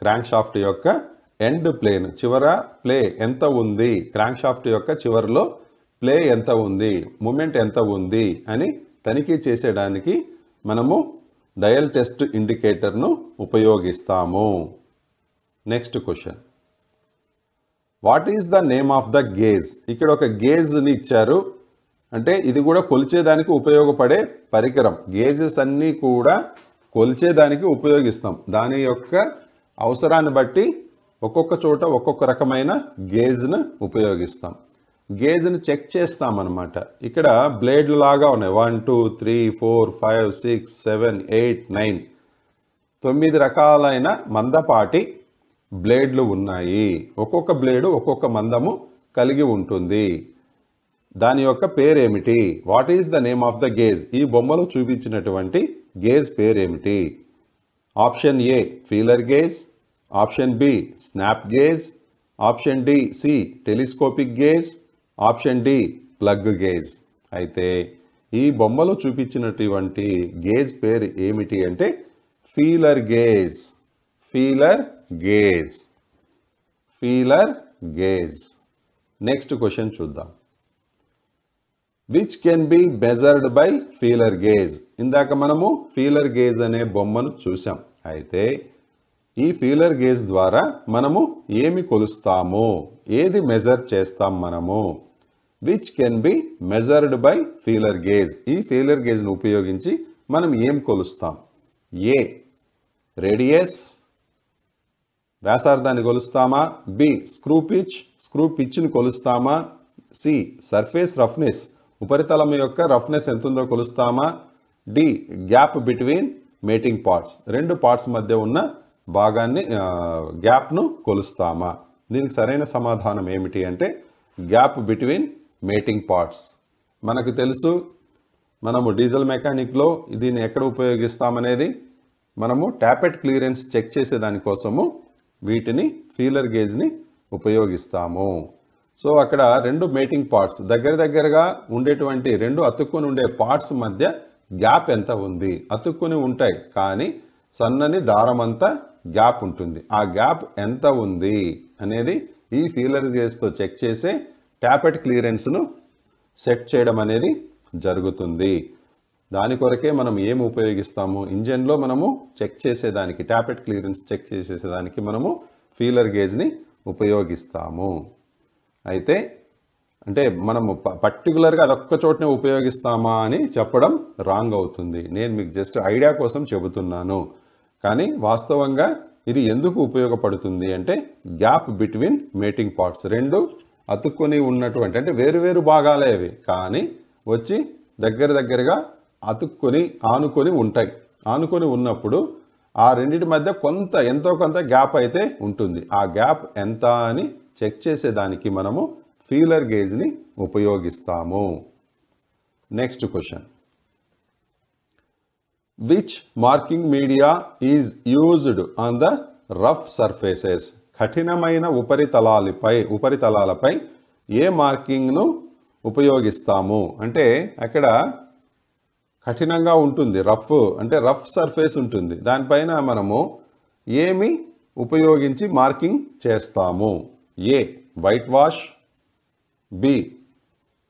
క్రాంక్షాఫ్ట్ యొక్క ఎండ్ ప్లేన్ చివర ప్లే ఎంత ఉంది క్రాంక్షాఫ్ట్ యొక్క చివరిలో ప్లే ఎంత ఉంది మూమెంట్ ఎంత ఉంది అని తనిఖీ చేసేయడానికి మనము డయల్ టెస్ట్ ఇండికేటర్ను ఉపయోగిస్తాము next question what is the name of the gauge ఇక్కడ ఒక గేజ్ని ఇచ్చారు అంటే ఇది కూడా కొలిచేదానికి ఉపయోగపడే పరికరం గేజెస్ అన్నీ కూడా కొలిచేదానికి ఉపయోగిస్తాం దాని యొక్క అవసరాన్ని బట్టి ఒక్కొక్క చోట ఒక్కొక్క రకమైన గేజ్ను ఉపయోగిస్తాం గేజ్ని చెక్ చేస్తామన్నమాట ఇక్కడ బ్లేడ్లు లాగా ఉన్నాయి one two three four five six seven eight nine తొమ్మిది రకాలైన మందపాటి బ్లేడ్లు ఉన్నాయి ఒక్కొక్క బ్లేడు ఒక్కొక్క మందము కలిగి ఉంటుంది దాని యొక్క పేరేమిటి what is the name of the gauge ఈ బొమ్మలో చూపించినటువంటి గేజ్ పేరేమిటి option A feeler gauge option B snap gauge option D C telescopic gauge option D plug gauge అయితే ఈ బొమ్మలో చూపించినటువంటి గేజ్ పేరు ఏమిటి అంటే feeler gauge feeler gauge feeler gauge next question చూద్దాం which can be measured by feeler gauge ఇందాక మనము ఫీలర్ గేజ్ అనే బొమ్మను చూసాం అయితే ఈ ఫీలర్ గేజ్ ద్వారా మనము ఏమి కొలుస్తాము ఏది మెజర్ చేస్తాం మనము which can be measured by feeler gauge ఈ ఫీలర్ గేజ్ను ఉపయోగించి మనం ఏం కొలుస్తాం ఏ రేడియస్ వ్యాసార్థాన్ని కొలుస్తామా బి స్క్రూ పిచ్ స్క్రూ పిచ్ను కొలుస్తామా సి సర్ఫేస్ రఫ్నెస్ ఉపరితలం యొక్క రఫ్నెస్ ఎంతుందో కొలుస్తామా D gap between mating parts రెండు పార్ట్స్ మధ్య ఉన్న భాగాన్ని గ్యాప్ను కొలుస్తామా దీనికి సరైన సమాధానం ఏమిటి అంటే గ్యాప్ బిట్వీన్ మేటింగ్ పార్ట్స్ మనకు తెలుసు మనము డీజిల్ మెకానిక్లో దీన్ని ఎక్కడ ఉపయోగిస్తామనేది మనము ట్యాపెట్ క్లియరెన్స్ చెక్ చేసేదానికోసము వీటిని ఫీలర్ గేజ్ని ఉపయోగిస్తాము సో అక్కడ రెండు మేటింగ్ పార్ట్స్ దగ్గర దగ్గరగా ఉండేటువంటి రెండు అతుక్కుని ఉండే పార్ట్స్ మధ్య గ్యాప్ ఎంత ఉంది అతుక్కుని ఉంటాయి కానీ సన్నని దారం అంతా గ్యాప్ ఉంటుంది ఆ గ్యాప్ ఎంత ఉంది అనేది ఈ ఫీలర్ గేజ్తో చెక్ చేసే ట్యాపెట్ క్లియరెన్స్ను సెట్ చేయడం అనేది జరుగుతుంది దాని కొరకే మనం ఏం ఉపయోగిస్తాము ఇంజన్లో మనము చెక్ చేసేదానికి ట్యాపెట్ క్లియరెన్స్ చెక్ చేసేదానికి మనము ఫీలర్ గేజ్ని ఉపయోగిస్తాము అయితే అంటే మనము పర్టికులర్గా అదొక్క చోటనే ఉపయోగిస్తామా అని చెప్పడం రాంగ్ అవుతుంది నేను మీకు జస్ట్ ఐడియా కోసం చెబుతున్నాను కానీ వాస్తవంగా ఇది ఎందుకు ఉపయోగపడుతుంది అంటే గ్యాప్ బిట్వీన్ మేటింగ్ పార్ట్స్ రెండు అతుక్కుని ఉన్నటువంటి అంటే వేరువేరు భాగాలే అవి కానీ వచ్చి దగ్గర దగ్గరగా అతుక్కుని ఆనుకొని ఉంటాయి ఆనుకొని ఉన్నప్పుడు ఆ రెండింటి మధ్య కొంత ఎంతో కొంత గ్యాప్ అయితే ఉంటుంది ఆ గ్యాప్ ఎంత అని చెక్ చేసేదానికి మనము ఫీలర్ గేజ్ని ఉపయోగిస్తాము next question which marking media is used on the rough surfaces కఠినమైన ఉపరితలాలపై ఉపరితలాలపై ఏ మార్కింగ్ను ఉపయోగిస్తాము అంటే అక్కడ కఠినంగా ఉంటుంది రఫ్ అంటే రఫ్ సర్ఫేస్ ఉంటుంది దానిపైన మనము ఏమి ఉపయోగించి మార్కింగ్ చేస్తాము A white wash B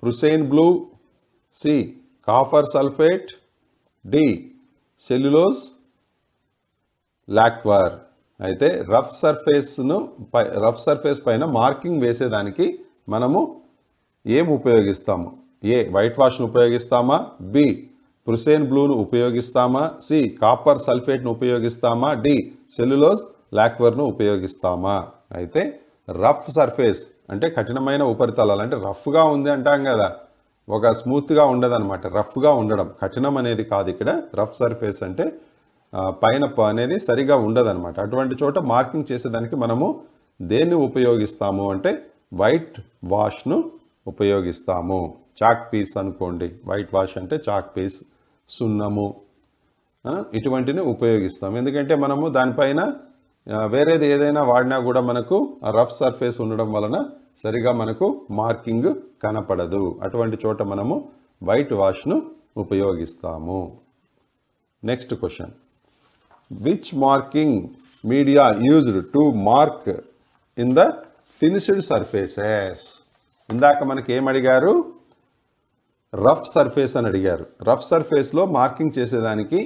Prussian blue C copper sulphate D cellulose lacquer అయితే రఫ్ సర్ఫేస్ను పై రఫ్ సర్ఫేస్ పైన మార్కింగ్ వేసేదానికి మనము ఏం ఉపయోగిస్తాము ఏ వైట్ వాష్ను ఉపయోగిస్తామా బి ప్రుసేన్ బ్లూను ఉపయోగిస్తామా సి కాపర్ సల్ఫేట్ను ఉపయోగిస్తామా డి సెల్యులోజ్ లాక్వర్ను ఉపయోగిస్తామా అయితే రఫ్ సర్ఫేస్ అంటే కఠినమైన ఉపరితలాలు అంటే రఫ్గా ఉంది అంటాం కదా ఒక స్మూత్గా అనమాట రఫ్గా ఉండడం కఠినం అనేది కాదు ఇక్కడ రఫ్ సర్ఫేస్ అంటే పైన అనేది సరిగా ఉండదనమాట అటువంటి చోట మార్కింగ్ చేసేదానికి మనము దేన్ని ఉపయోగిస్తాము అంటే వైట్ వాష్ను ఉపయోగిస్తాము చాక్ పీస్ అనుకోండి వైట్ వాష్ అంటే చాక్ పీస్ సున్నము ఇటువంటిని ఉపయోగిస్తాము ఎందుకంటే మనము దానిపైన వేరేది ఏదైనా వాడినా కూడా మనకు రఫ్ సర్ఫేస్ ఉండడం వలన సరిగా మనకు మార్కింగ్ కనపడదు అటువంటి చోట మనము వైట్ వాష్ను ఉపయోగిస్తాము next question which marking media used to mark in the finished surfaces ఇందాక మనకి ఏమడిగారు అడిగారు రఫ్ సర్ఫేస్ అని అడిగారు రఫ్ సర్ఫేస్లో మార్కింగ్ చేసేదానికి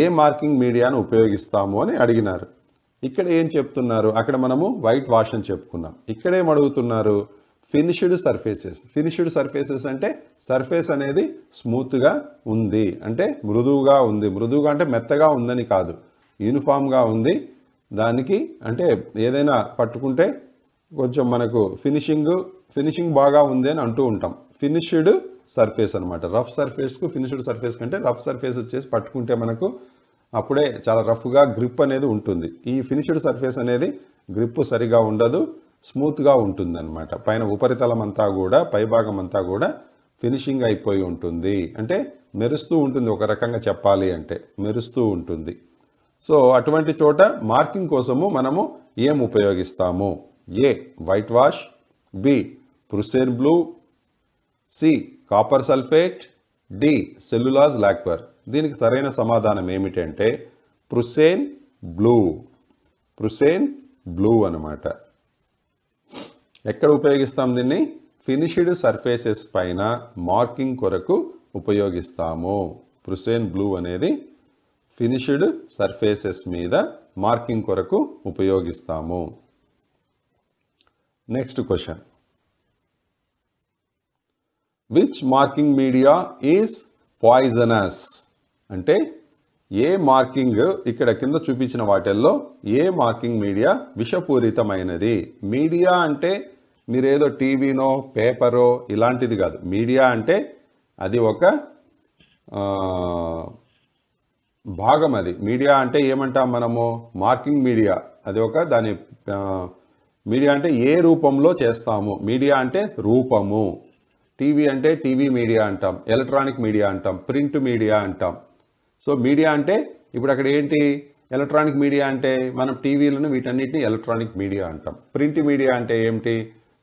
ఏ మార్కింగ్ మీడియాను ఉపయోగిస్తాము అని అడిగినారు ఇక్కడ ఏం చెప్తున్నారు అక్కడ మనము వైట్ వాష్ అని చెప్పుకున్నాం ఇక్కడేం అడుగుతున్నారు ఫినిష్డ్ సర్ఫేసెస్ ఫినిష్డ్ సర్ఫేసెస్ అంటే సర్ఫేస్ అనేది స్మూత్గా ఉంది అంటే మృదువుగా ఉంది మృదువుగా అంటే మెత్తగా ఉందని కాదు యూనిఫామ్గా ఉంది దానికి అంటే ఏదైనా పట్టుకుంటే కొంచెం మనకు ఫినిషింగ్ ఫినిషింగ్ బాగా ఉంది అని అంటూ ఉంటాం ఫినిష్డ్ సర్ఫేస్ అనమాట రఫ్ సర్ఫేస్కు ఫినిష్డ్ సర్ఫేస్ కంటే రఫ్ సర్ఫేస్ వచ్చేసి పట్టుకుంటే మనకు అప్పుడే చాలా రఫ్గా గ్రిప్ అనేది ఉంటుంది ఈ ఫినిష్డ్ సర్ఫేస్ అనేది గ్రిప్ సరిగా ఉండదు స్మూత్గా ఉంటుందన్నమాట పైన ఉపరితలం అంతా కూడా పైభాగం అంతా కూడా ఫినిషింగ్ అయిపోయి ఉంటుంది అంటే మెరుస్తూ ఉంటుంది ఒక రకంగా చెప్పాలి అంటే మెరుస్తూ ఉంటుంది సో అటువంటి చోట మార్కింగ్ కోసము మనము ఏం ఉపయోగిస్తాము A white wash B Prussian blue C copper sulphate D cellulose lacquer దీనికి సరైన సమాధానం ఏమిటంటే ప్రుసేన్ బ్లూ ప్రుసేన్ బ్లూ అనమాట ఎక్కడ ఉపయోగిస్తాం దీన్ని ఫినిషిడ్ సర్ఫేసెస్ పైన మార్కింగ్ కొరకు ఉపయోగిస్తాము ప్రుసేన్ బ్లూ అనేది ఫినిషిడ్ సర్ఫేసెస్ మీద మార్కింగ్ కొరకు ఉపయోగిస్తాము next question which marking media is poisonous అంటే ఏ మార్కింగ్ ఇక్కడ కింద చూపించిన వాటిల్లో ఏ మార్కింగ్ మీడియా విషపూరితమైనది మీడియా అంటే మీరేదో టీవీనో పేపరో ఇలాంటిది కాదు మీడియా అంటే అది ఒక భాగం అది మీడియా అంటే ఏమంటాం మనము మార్కింగ్ మీడియా అది ఒక దాని మీడియా అంటే ఏ రూపంలో చేస్తాము మీడియా అంటే రూపము టీవీ అంటే టీవీ మీడియా అంటాం ఎలక్ట్రానిక్ మీడియా అంటాం ప్రింట్ మీడియా అంటాం సో మీడియా అంటే ఇప్పుడు అక్కడ ఏంటి ఎలక్ట్రానిక్ మీడియా అంటే మనం టీవీలను వీటన్నిటిని ఎలక్ట్రానిక్ మీడియా అంటాం ప్రింట్ మీడియా అంటే ఏమిటి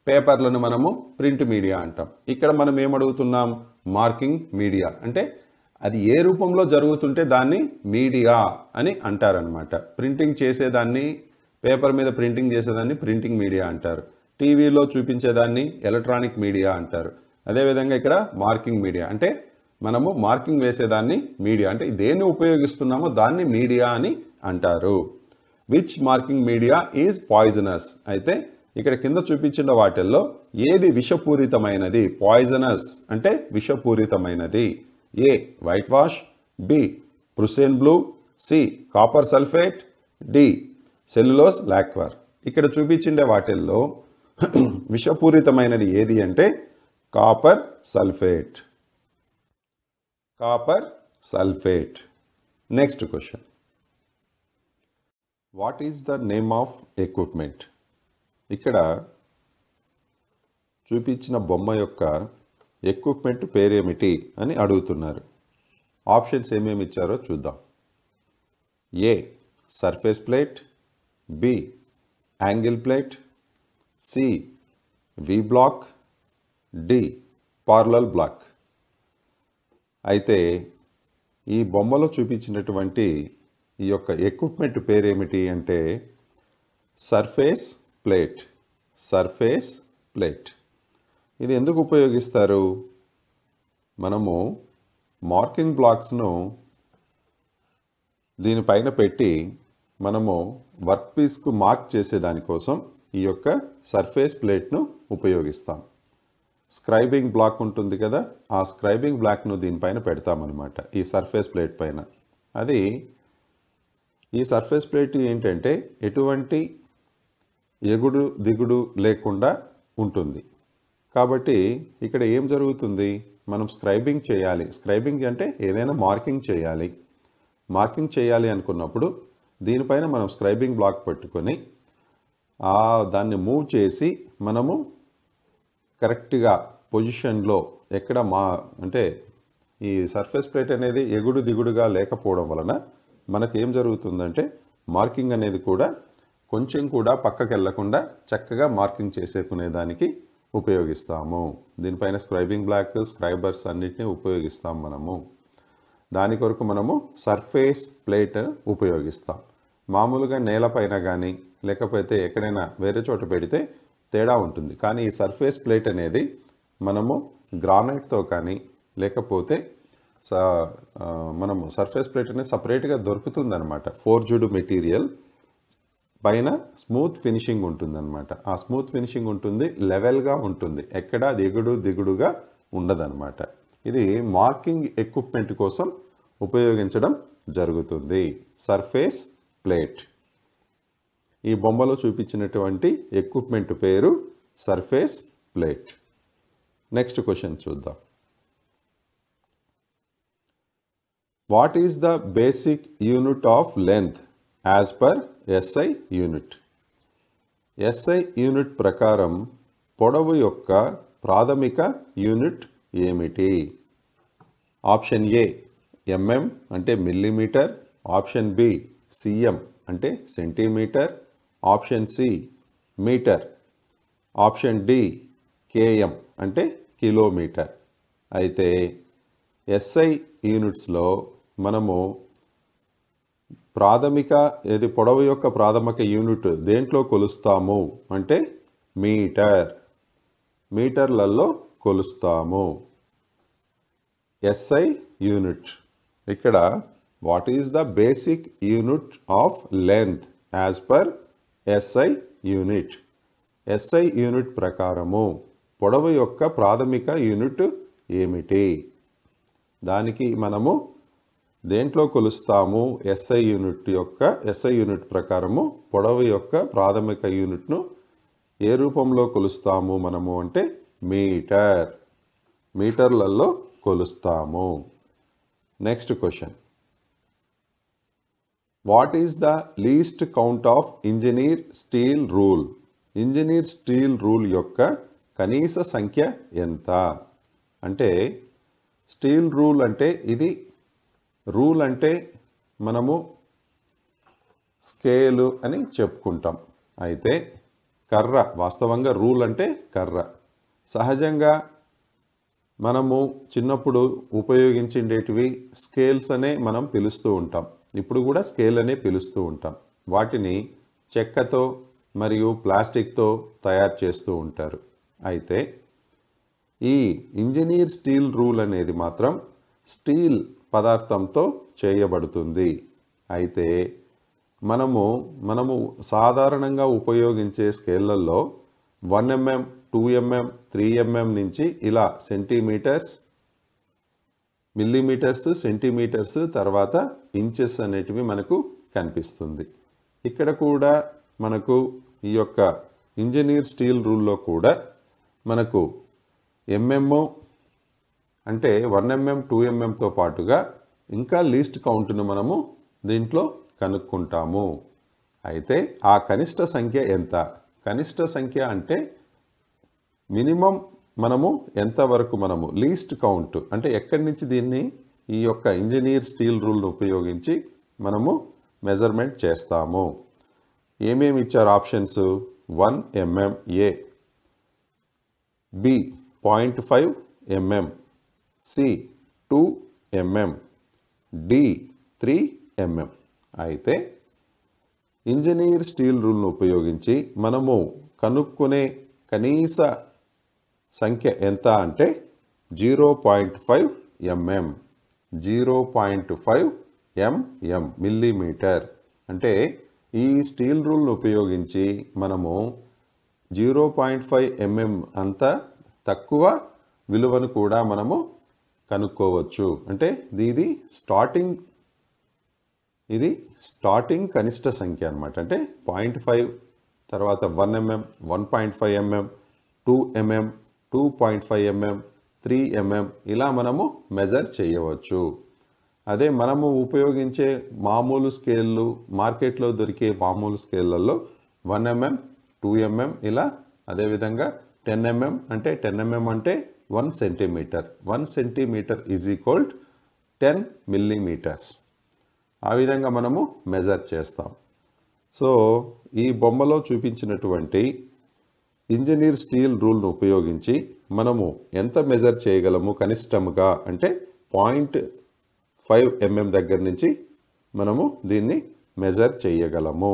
పేపర్లను మనము ప్రింట్ మీడియా అంటాం ఇక్కడ మనం ఏమడుగుతున్నాం మార్కింగ్ మీడియా అంటే అది ఏ రూపంలో జరుగుతుంటే దాన్ని మీడియా అని అంటారనమాట ప్రింటింగ్ చేసేదాన్ని పేపర్ మీద ప్రింటింగ్ చేసేదాన్ని ప్రింటింగ్ మీడియా అంటారు టీవీలో చూపించేదాన్ని ఎలక్ట్రానిక్ మీడియా అంటారు అదేవిధంగా ఇక్కడ మార్కింగ్ మీడియా అంటే మనము మార్కింగ్ వేసేదాన్ని మీడియా అంటే దేన్ని ఉపయోగిస్తున్నామో దాన్ని మీడియా అని అంటారు which marking media is poisonous అయితే ఇక్కడ కింద చూపించిన వాటిల్లో ఏది విషపూరితమైనది పాయిజనస్ అంటే విషపూరితమైనది A white wash B Prussian blue C copper sulphate D cellulose lacquer ఇక్కడ చూపించిండే వాటిల్లో విషపూరితమైనది ఏది అంటే copper sulphate copper sulphate next question what is the name of equipment ఇక్కడ చూపించిన బొమ్మ యొక్క ఎక్విప్మెంట్ పేరేమిటి అని అడుగుతున్నారు ఆప్షన్స్ ఏమేమి ఇచ్చారో చూద్దాం A surface plate B angle plate C V block D parallel block అయితే ఈ బొమ్మలో చూపించినటువంటి ఈ యొక్క ఎక్విప్మెంట్ పేరేమిటి అంటే సర్ఫేస్ ప్లేట్ సర్ఫేస్ ప్లేట్ ఇది ఎందుకు ఉపయోగిస్తారు మనము మార్కింగ్ బ్లాక్స్ను దీనిపైన పెట్టి మనము వర్క్ పీస్కు మార్క్ చేసే దానికోసం ఈ యొక్క సర్ఫేస్ ప్లేట్ను ఉపయోగిస్తాం స్క్రైబింగ్ బ్లాక్ ఉంటుంది కదా ఆ స్క్రైబింగ్ బ్లాక్ను దీనిపైన పెడతామన్నమాట ఈ సర్ఫేస్ ప్లేట్ పైన అది ఈ సర్ఫేస్ ప్లేట్ ఏంటంటే ఎటువంటి ఎగుడు దిగుడు లేకుండా ఉంటుంది కాబట్టి ఇక్కడ ఏం జరుగుతుంది మనం స్క్రైబింగ్ చేయాలి స్క్రైబింగ్ అంటే ఏదైనా మార్కింగ్ చేయాలి మార్కింగ్ చేయాలి అనుకున్నప్పుడు దీనిపైన మనం స్క్రైబింగ్ బ్లాక్ పెట్టుకొని దాన్ని మూవ్ చేసి మనము కరెక్ట్గా పొజిషన్లో ఎక్కడ మా అంటే ఈ సర్ఫేస్ ప్లేట్ అనేది ఎగుడు దిగుడుగా లేకపోవడం వలన మనకు ఏం జరుగుతుందంటే మార్కింగ్ అనేది కూడా కొంచెం కూడా పక్కకి వెళ్లకుండా చక్కగా మార్కింగ్ దానికి ఉపయోగిస్తాము దీనిపైన స్క్రైబింగ్ బ్లాక్ స్క్రైబర్స్ అన్నిటిని ఉపయోగిస్తాం మనము దాని కొరకు మనము సర్ఫేస్ ప్లేట్ ఉపయోగిస్తాం మామూలుగా నేలపైన కానీ లేకపోతే ఎక్కడైనా వేరే చోట పెడితే తేడా ఉంటుంది కానీ ఈ సర్ఫేస్ ప్లేట్ అనేది మనము గ్రానైట్తో కానీ లేకపోతే మనము సర్ఫేస్ ప్లేట్ అనేది సపరేట్గా దొరుకుతుంది ఫోర్ ఫోర్జుడ్ మెటీరియల్ పైన స్మూత్ ఫినిషింగ్ ఉంటుందన్నమాట ఆ స్మూత్ ఫినిషింగ్ ఉంటుంది లెవెల్గా ఉంటుంది ఎక్కడా దిగుడు దిగుడుగా ఉండదన్నమాట ఇది మార్కింగ్ ఎక్విప్మెంట్ కోసం ఉపయోగించడం జరుగుతుంది సర్ఫేస్ ప్లేట్ ఈ బొమ్మలో చూపించినటువంటి ఎక్విప్మెంట్ పేరు సర్ఫేస్ ప్లేట్ నెక్స్ట్ క్వశ్చన్ చూద్దాం what is the basic unit of length as per SI unit SI unit ప్రకారం పొడవు యొక్క ప్రాథమిక యూనిట్ ఏమిటి ఆప్షన్ ఏ ఎంఎం అంటే మిల్లీమీటర్ ఆప్షన్ బి సిఎం అంటే centimetre option C metre option D KM అంటే kilometre అయితే ఎస్ఐ యూనిట్స్లో మనము ప్రాథమిక ఇది పొడవు యొక్క ప్రాథమిక యూనిట్ దేంట్లో కొలుస్తాము అంటే మీటర్ మీటర్లలో కొలుస్తాము ఎస్ఐ యూనిట్ ఇక్కడ what is the basic unit of length as per SI unit SI unit ప్రకారము పొడవు యొక్క ప్రాథమిక యూనిట్ ఏమిటి దానికి మనము దేంట్లో కొలుస్తాము ఎస్ఐ యూనిట్ యొక్క ఎస్ఐ యూనిట్ ప్రకారము పొడవు యొక్క ప్రాథమిక యూనిట్ను ఏ రూపంలో కొలుస్తాము మనము అంటే మీటర్ మీటర్లలో కొలుస్తాము next question what is the least count of engineer steel rule engineer steel rule యొక్క కనీస సంఖ్య ఎంత అంటే స్టీల్ రూల్ అంటే ఇది రూల్ అంటే మనము స్కేలు అని చెప్పుకుంటాం అయితే కర్ర వాస్తవంగా రూల్ అంటే కర్ర సహజంగా మనము చిన్నప్పుడు ఉపయోగించిండేటివి స్కేల్స్ అనే మనం పిలుస్తూ ఉంటాం ఇప్పుడు కూడా స్కేల్ అనే పిలుస్తూ ఉంటాం వాటిని చెక్కతో మరియు ప్లాస్టిక్తో తయారు చేస్తూ ఉంటారు అయితే ఈ ఇంజనీర్ స్టీల్ రూల్ అనేది మాత్రం స్టీల్ పదార్థంతో చేయబడుతుంది అయితే మనము మనము సాధారణంగా ఉపయోగించే స్కేళ్లలో one mm two mm three mm నుంచి ఇలా సెంటీమీటర్స్ మిల్లీమీటర్స్ సెంటీమీటర్స్ తర్వాత ఇంచెస్ అనేటివి మనకు కనిపిస్తుంది ఇక్కడ కూడా మనకు ఈ యొక్క ఇంజనీర్ స్టీల్ రూల్లో కూడా మనకు ఎంఎంఓ అంటే వన్ ఎంఎం టూ ఎంఎంతో పాటుగా ఇంకా లీస్ట్ కౌంట్ను మనము దీంట్లో కనుక్కుంటాము అయితే ఆ కనిష్ట సంఖ్య ఎంత కనిష్ట సంఖ్య అంటే మినిమం మనము ఎంతవరకు మనము లీస్ట్ కౌంట్ అంటే ఎక్కడి నుంచి దీన్ని ఈ యొక్క ఇంజనీర్ స్టీల్ రూల్ను ఉపయోగించి మనము మెజర్మెంట్ చేస్తాము ఏమేమి ఇచ్చారు options one mm A B point five mm C two mm D three mm అయితే ఇంజనీర్ స్టీల్ రూల్ను ఉపయోగించి మనము కనుక్కునే కనీస సంఖ్య ఎంత అంటే zero point five mm zero point five mm millimetre అంటే ఈ స్టీల్ రూల్ను ఉపయోగించి మనము జీరో పాయింట్ ఫైవ్ ఎంఎం అంత తక్కువ విలువను కూడా మనము కనుక్కోవచ్చు అంటే ఇది స్టార్టింగ్ ఇది స్టార్టింగ్ కనిష్ట సంఖ్య అనమాట అంటే పాయింట్ ఫైవ్ తర్వాత one mm one point five mm two mm two point five mm three mm ఇలా మనము మెజర్ చేయవచ్చు అదే మనము ఉపయోగించే మామూలు స్కేళ్ళు మార్కెట్లో దొరికే మామూలు స్కేళ్ళల్లో వన్ ఎంఎం టూ ఎంఎం ఇలా అదేవిధంగా టెన్ ఎంఎం అంటే టెన్ ఎంఎం అంటే one centimetre one centimetre is equal ten millimetres ఆ విధంగా మనము మెజర్ చేస్తాం సో ఈ బొమ్మలో చూపించినటువంటి ఇంజనీర్ స్టీల్ రూల్ను ఉపయోగించి మనము ఎంత మెజర్ చేయగలము కనిష్టంగా అంటే పాయింట్ ఫైవ్ ఎంఎం దగ్గర నుంచి మనము దీన్ని మెజర్ చేయగలము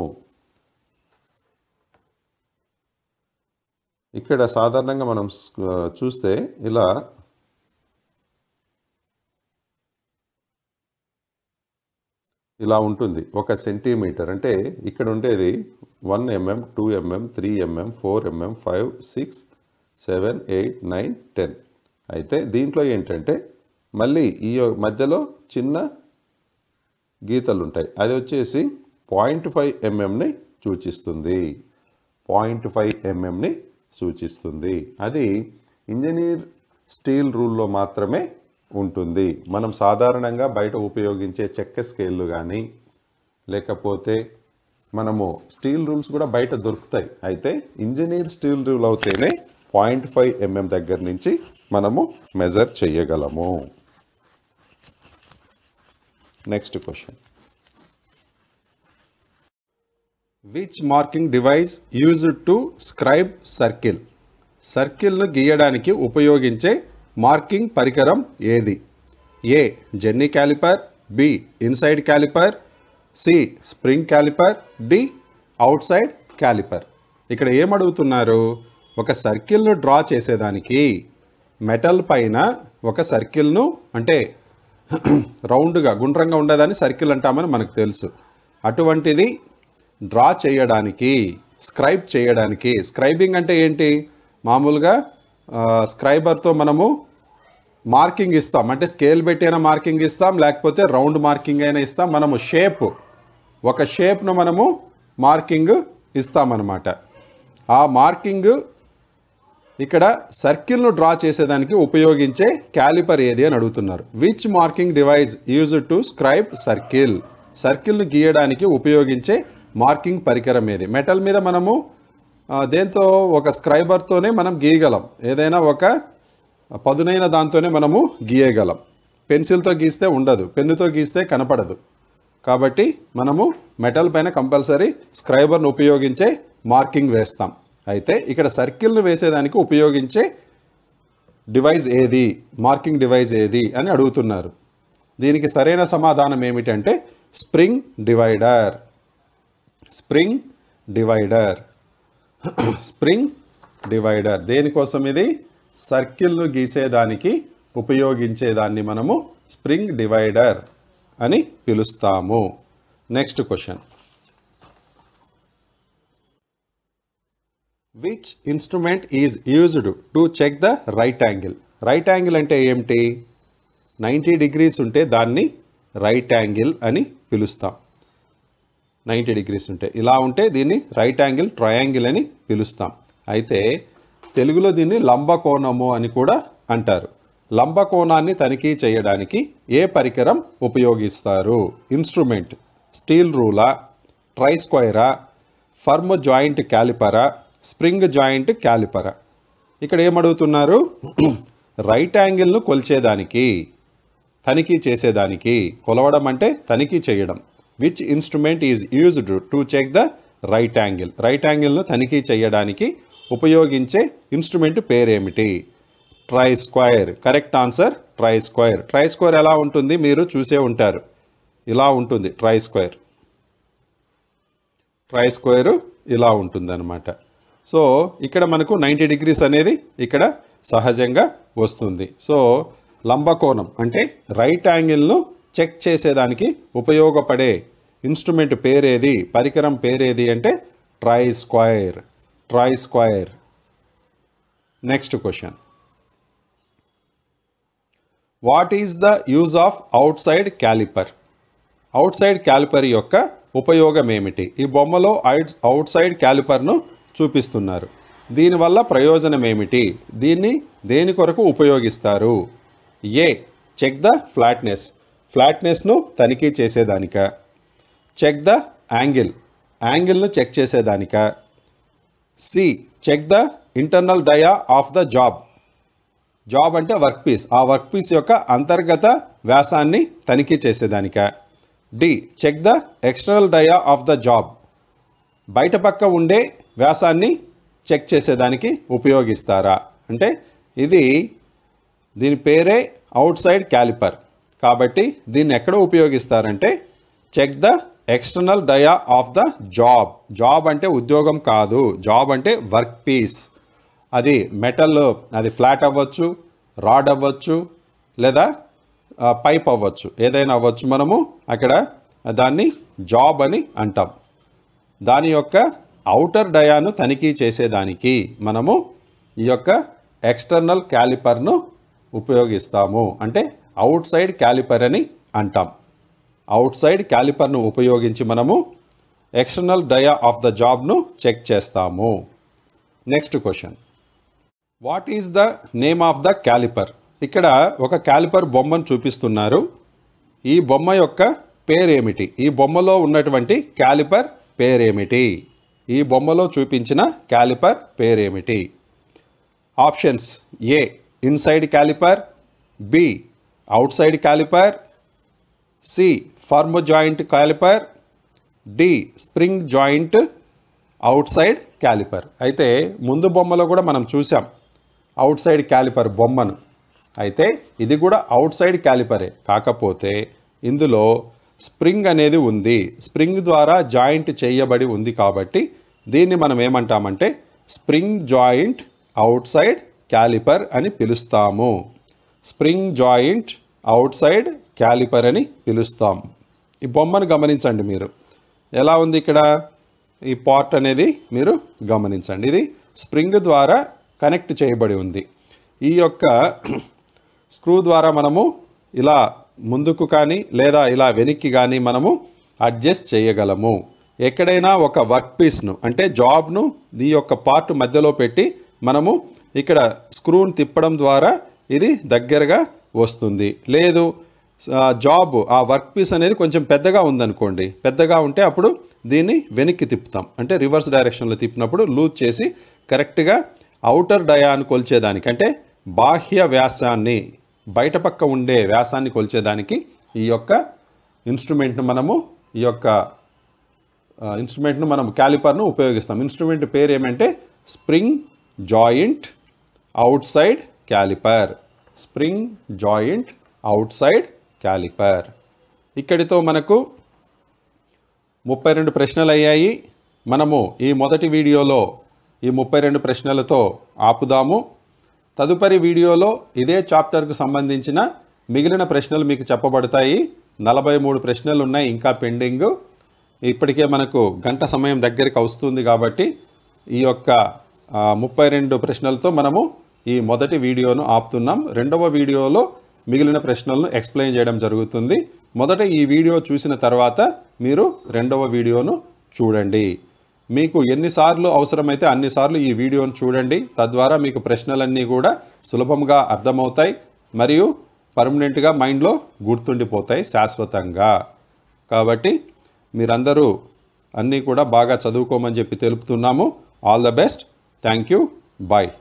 ఇక్కడ సాధారణంగా మనం చూస్తే ఇలా ఇలా ఉంటుంది ఒక సెంటీమీటర్ అంటే ఇక్కడ ఉండేది one mm two mm three mm four mm five six seven eight nine ten అయితే దీంట్లో ఏంటంటే మళ్ళీ ఈ మధ్యలో చిన్న గీతలు ఉంటాయి అది వచ్చేసి పాయింట్ ఫైవ్ ఎంఎంని సూచిస్తుంది పాయింట్ ఫైవ్ ఎంఎంని సూచిస్తుంది అది ఇంజనీర్ స్టీల్ రూల్లో మాత్రమే ఉంటుంది మనం సాధారణంగా బయట ఉపయోగించే చెక్క స్కేళ్ళు కానీ లేకపోతే మనము స్టీల్ రూల్స్ కూడా బయట దొరుకుతాయి అయితే ఇంజనీర్ స్టీల్ రూల్ అవుతేనే పాయింట్ ఫైవ్ ఎంఎం దగ్గర నుంచి మనము మెజర్ చేయగలము next question which marking device used to scribe circle సర్కిల్ను గీయడానికి ఉపయోగించే మార్కింగ్ పరికరం ఏది A jenny caliper B inside caliper C spring caliper D outside caliper ఇక్కడ ఏమడుగుతున్నారు ఒక సర్కిల్ను డ్రా చేసేదానికి మెటల్ పైన ఒక సర్కిల్ను అంటే రౌండ్గా గుండ్రంగా ఉండేదాన్ని సర్కిల్ అంటామని మనకు తెలుసు అటువంటిది డ్రా చేయడానికి స్క్రైబ్ చేయడానికి స్క్రైబింగ్ అంటే ఏంటి మామూలుగా స్క్రైబర్తో మనము మార్కింగ్ ఇస్తాం అంటే స్కేల్ పెట్టి అయినా మార్కింగ్ ఇస్తాం లేకపోతే రౌండ్ మార్కింగ్ అయినా ఇస్తాం మనము షేప్ ఒక షేప్ను మనము మార్కింగ్ ఇస్తామన్నమాట ఆ మార్కింగ్ ఇక్కడ సర్కిల్ను డ్రా చేసేదానికి ఉపయోగించే క్యాలిపర్ ఏది అని అడుగుతున్నారు which marking device use to scribe circle సర్కిల్ను గీయడానికి ఉపయోగించే మార్కింగ్ పరికరం ఏది మెటల్ మీద మనము దేంతో ఒక స్క్రైబర్తోనే మనం గీయగలం ఏదైనా ఒక పదునైన దాంతోనే మనము గీయగలం పెన్సిల్తో గీస్తే ఉండదు పెన్నుతో గీస్తే కనపడదు కాబట్టి మనము మెటల్ పైన కంపల్సరీ స్క్రైబర్ను ఉపయోగించే మార్కింగ్ వేస్తాం అయితే ఇక్కడ సర్కిల్ను వేసేదానికి ఉపయోగించే డివైజ్ ఏది మార్కింగ్ డివైజ్ ఏది అని అడుగుతున్నారు దీనికి సరైన సమాధానం ఏమిటంటే spring divider spring divider spring divider దేనికోసం ఇది సర్కిల్ను గీసేదానికి ఉపయోగించేదాన్ని మనము స్ప్రింగ్ డివైడర్ అని పిలుస్తాము next question which instrument is used to check the right angle right angle అంటే ఏమిటి నైంటీ డిగ్రీస్ ఉంటే దాన్ని రైట్ యాంగిల్ అని పిలుస్తాం నైంటీ డిగ్రీస్ ఉంటాయి ఇలా ఉంటే దీన్ని రైట్ యాంగిల్ ట్రయాంగిల్ అని పిలుస్తాం అయితే తెలుగులో దీన్ని లంబకోణము అని కూడా అంటారు లంబకోణాన్ని తనిఖీ చేయడానికి ఏ పరికరం ఉపయోగిస్తారు ఇన్స్ట్రుమెంట్ స్టీల్ రూలా ట్రైస్క్వైరా ఫర్మ్ జాయింట్ క్యాలిపరా స్ప్రింగ్ జాయింట్ క్యాలిపరా ఇక్కడ ఏమడుగుతున్నారు రైట్ యాంగిల్ను కొలిచేదానికి తనిఖీ చేసేదానికి కొలవడం అంటే తనిఖీ చేయడం which instrument is used to check the right angle right యాంగిల్ను తనిఖీ చేయడానికి ఉపయోగించే ఇన్స్ట్రుమెంట్ పేరేమిటి try square correct answer try square try square ఎలా ఉంటుంది మీరు చూసే ఉంటారు ఇలా ఉంటుంది ట్రై స్క్వైర్ ట్రై స్క్వైరు ఇలా ఉంటుందన్నమాట సో ఇక్కడ మనకు నైంటీ డిగ్రీస్ అనేది ఇక్కడ సహజంగా వస్తుంది సో లంబకోణం అంటే రైట్ యాంగిల్ను చెక్ చేసేదానికి ఉపయోగపడే ఇన్స్ట్రుమెంట్ పేరేది పరికరం పేరేది అంటే try square try square next question what is the use of outside caliper outside caliper యొక్క ఉపయోగం ఏమిటి ఈ బొమ్మలో అవుట్ సైడ్ క్యాలిపర్ను చూపిస్తున్నారు దీనివల్ల ప్రయోజనం ఏమిటి దీన్ని దేని కొరకు ఉపయోగిస్తారు ఏ చెక్ ద ఫ్లాట్నెస్ ఫ్లాట్నెస్ను తనిఖీ చేసేదానిక చెక్ ద యాంగిల్ యాంగిల్ను చెక్ చేసేదానిక C check the internal dia of the job job అంటే వర్క్ పీస్ ఆ వర్క్ పీస్ యొక్క అంతర్గత వ్యాసాన్ని తనిఖీ చేసేదానిక D check the external dia of the job బయట పక్క ఉండే వ్యాసాన్ని చెక్ చేసేదానికి ఉపయోగిస్తారా అంటే ఇది దీని పేరే అవుట్ సైడ్ క్యాలిపర్ కాబట్టి దీన్ని ఎక్కడ ఉపయోగిస్తారంటే check the external dia of the job job అంటే ఉద్యోగం కాదు జాబ్ అంటే వర్క్ పీస్ అది మెటల్ అది ఫ్లాట్ అవ్వచ్చు రాడ్ అవ్వచ్చు లేదా పైప్ అవ్వచ్చు ఏదైనా అవ్వచ్చు మనము అక్కడ దాన్ని జాబ్ అని అంటాం దాని యొక్క అవుటర్ డయాను తనిఖీ చేసేదానికి మనము ఈ యొక్క ఎక్స్టర్నల్ క్యాలిపర్ను ఉపయోగిస్తాము అంటే అవుట్ సైడ్ క్యాలిపర్ అని అంటాం అవుట్ సైడ్ క్యాలిపర్ను ఉపయోగించి మనము ఎక్స్టర్నల్ డయా ఆఫ్ ద జాబ్ను చెక్ చేస్తాము next question what is the name of the caliper ఇక్కడ ఒక క్యాలిపర్ బొమ్మను చూపిస్తున్నారు ఈ బొమ్మ యొక్క పేరేమిటి ఈ బొమ్మలో ఉన్నటువంటి క్యాలిపర్ పేరేమిటి ఈ బొమ్మలో చూపించిన క్యాలిపర్ పేరేమిటి options A inside caliper B outside caliper, C. Firm joint caliper, D. Spring joint outside caliper. అయితే ముందు బొమ్మలో కూడా మనం చూసాం అవుట్ సైడ్ క్యాలిపర్ బొమ్మను అయితే ఇది కూడా అవుట్ సైడ్ క్యాలిపరే కాకపోతే ఇందులో స్ప్రింగ్ అనేది ఉంది స్ప్రింగ్ ద్వారా జాయింట్ చేయబడి ఉంది కాబట్టి దీన్ని మనం ఏమంటామంటే spring joint outside caliper అని పిలుస్తాము spring joint outside caliper అని పిలుస్తాం ఈ బొమ్మను గమనించండి మీరు ఎలా ఉంది ఇక్కడ ఈ పార్ట్ అనేది మీరు గమనించండి ఇది స్ప్రింగ్ ద్వారా కనెక్ట్ చేయబడి ఉంది ఈ యొక్క స్క్రూ ద్వారా మనము ఇలా ముందుకు కానీ లేదా ఇలా వెనక్కి కానీ మనము అడ్జస్ట్ చేయగలము ఎక్కడైనా ఒక వర్క్ పీస్ను అంటే జాబ్ను ఈ యొక్క పార్ట్ మధ్యలో పెట్టి మనము ఇక్కడ స్క్రూను తిప్పడం ద్వారా ఇది దగ్గరగా వస్తుంది లేదు జాబ్ ఆ వర్క్ పీస్ అనేది కొంచెం పెద్దగా ఉందనుకోండి పెద్దగా ఉంటే అప్పుడు దీన్ని వెనక్కి తిప్పుతాం అంటే రివర్స్ డైరెక్షన్లో తిప్పినప్పుడు లూజ్ చేసి కరెక్ట్గా అవుటర్ డయాను కొలిచేదానికి అంటే బాహ్య వ్యాసాన్ని బయట పక్క ఉండే వ్యాసాన్ని కొలిచేదానికి ఈ యొక్క ఇన్స్ట్రుమెంట్ను మనము ఈ యొక్క ఇన్స్ట్రుమెంట్ను మనం క్యాలిపర్ను ఉపయోగిస్తాం ఇన్స్ట్రుమెంట్ పేరు ఏమంటే spring joint outside caliper spring joint outside caliper ఇక్కడితో మనకు ముప్పై రెండు ప్రశ్నలు అయ్యాయి మనము ఈ మొదటి వీడియోలో ఈ ముప్పై రెండు ప్రశ్నలతో ఆపుదాము తదుపరి వీడియోలో ఇదే చాప్టర్కు సంబంధించిన మిగిలిన ప్రశ్నలు మీకు చెప్పబడతాయి నలభై మూడు ప్రశ్నలు ఉన్నాయి ఇంకా పెండింగ్ ఇప్పటికే మనకు గంట సమయం దగ్గరికి వస్తుంది కాబట్టి ఈ యొక్క ముప్పై రెండు ప్రశ్నలతో మనము ఈ మొదటి వీడియోను ఆపుతున్నాం రెండవ వీడియోలో మిగిలిన ప్రశ్నలను ఎక్స్ప్లెయిన్ చేయడం జరుగుతుంది మొదట ఈ వీడియో చూసిన తర్వాత మీరు రెండవ వీడియోను చూడండి మీకు ఎన్నిసార్లు అవసరమైతే అన్నిసార్లు ఈ వీడియోను చూడండి తద్వారా మీకు ప్రశ్నలన్నీ కూడా సులభంగా అర్థమవుతాయి మరియు పర్మనెంట్గా మైండ్లో గుర్తుండిపోతాయి శాశ్వతంగా కాబట్టి మీరందరూ అన్నీ కూడా బాగా చదువుకోమని చెప్పి తెలుపుతున్నాము all the best thank you bye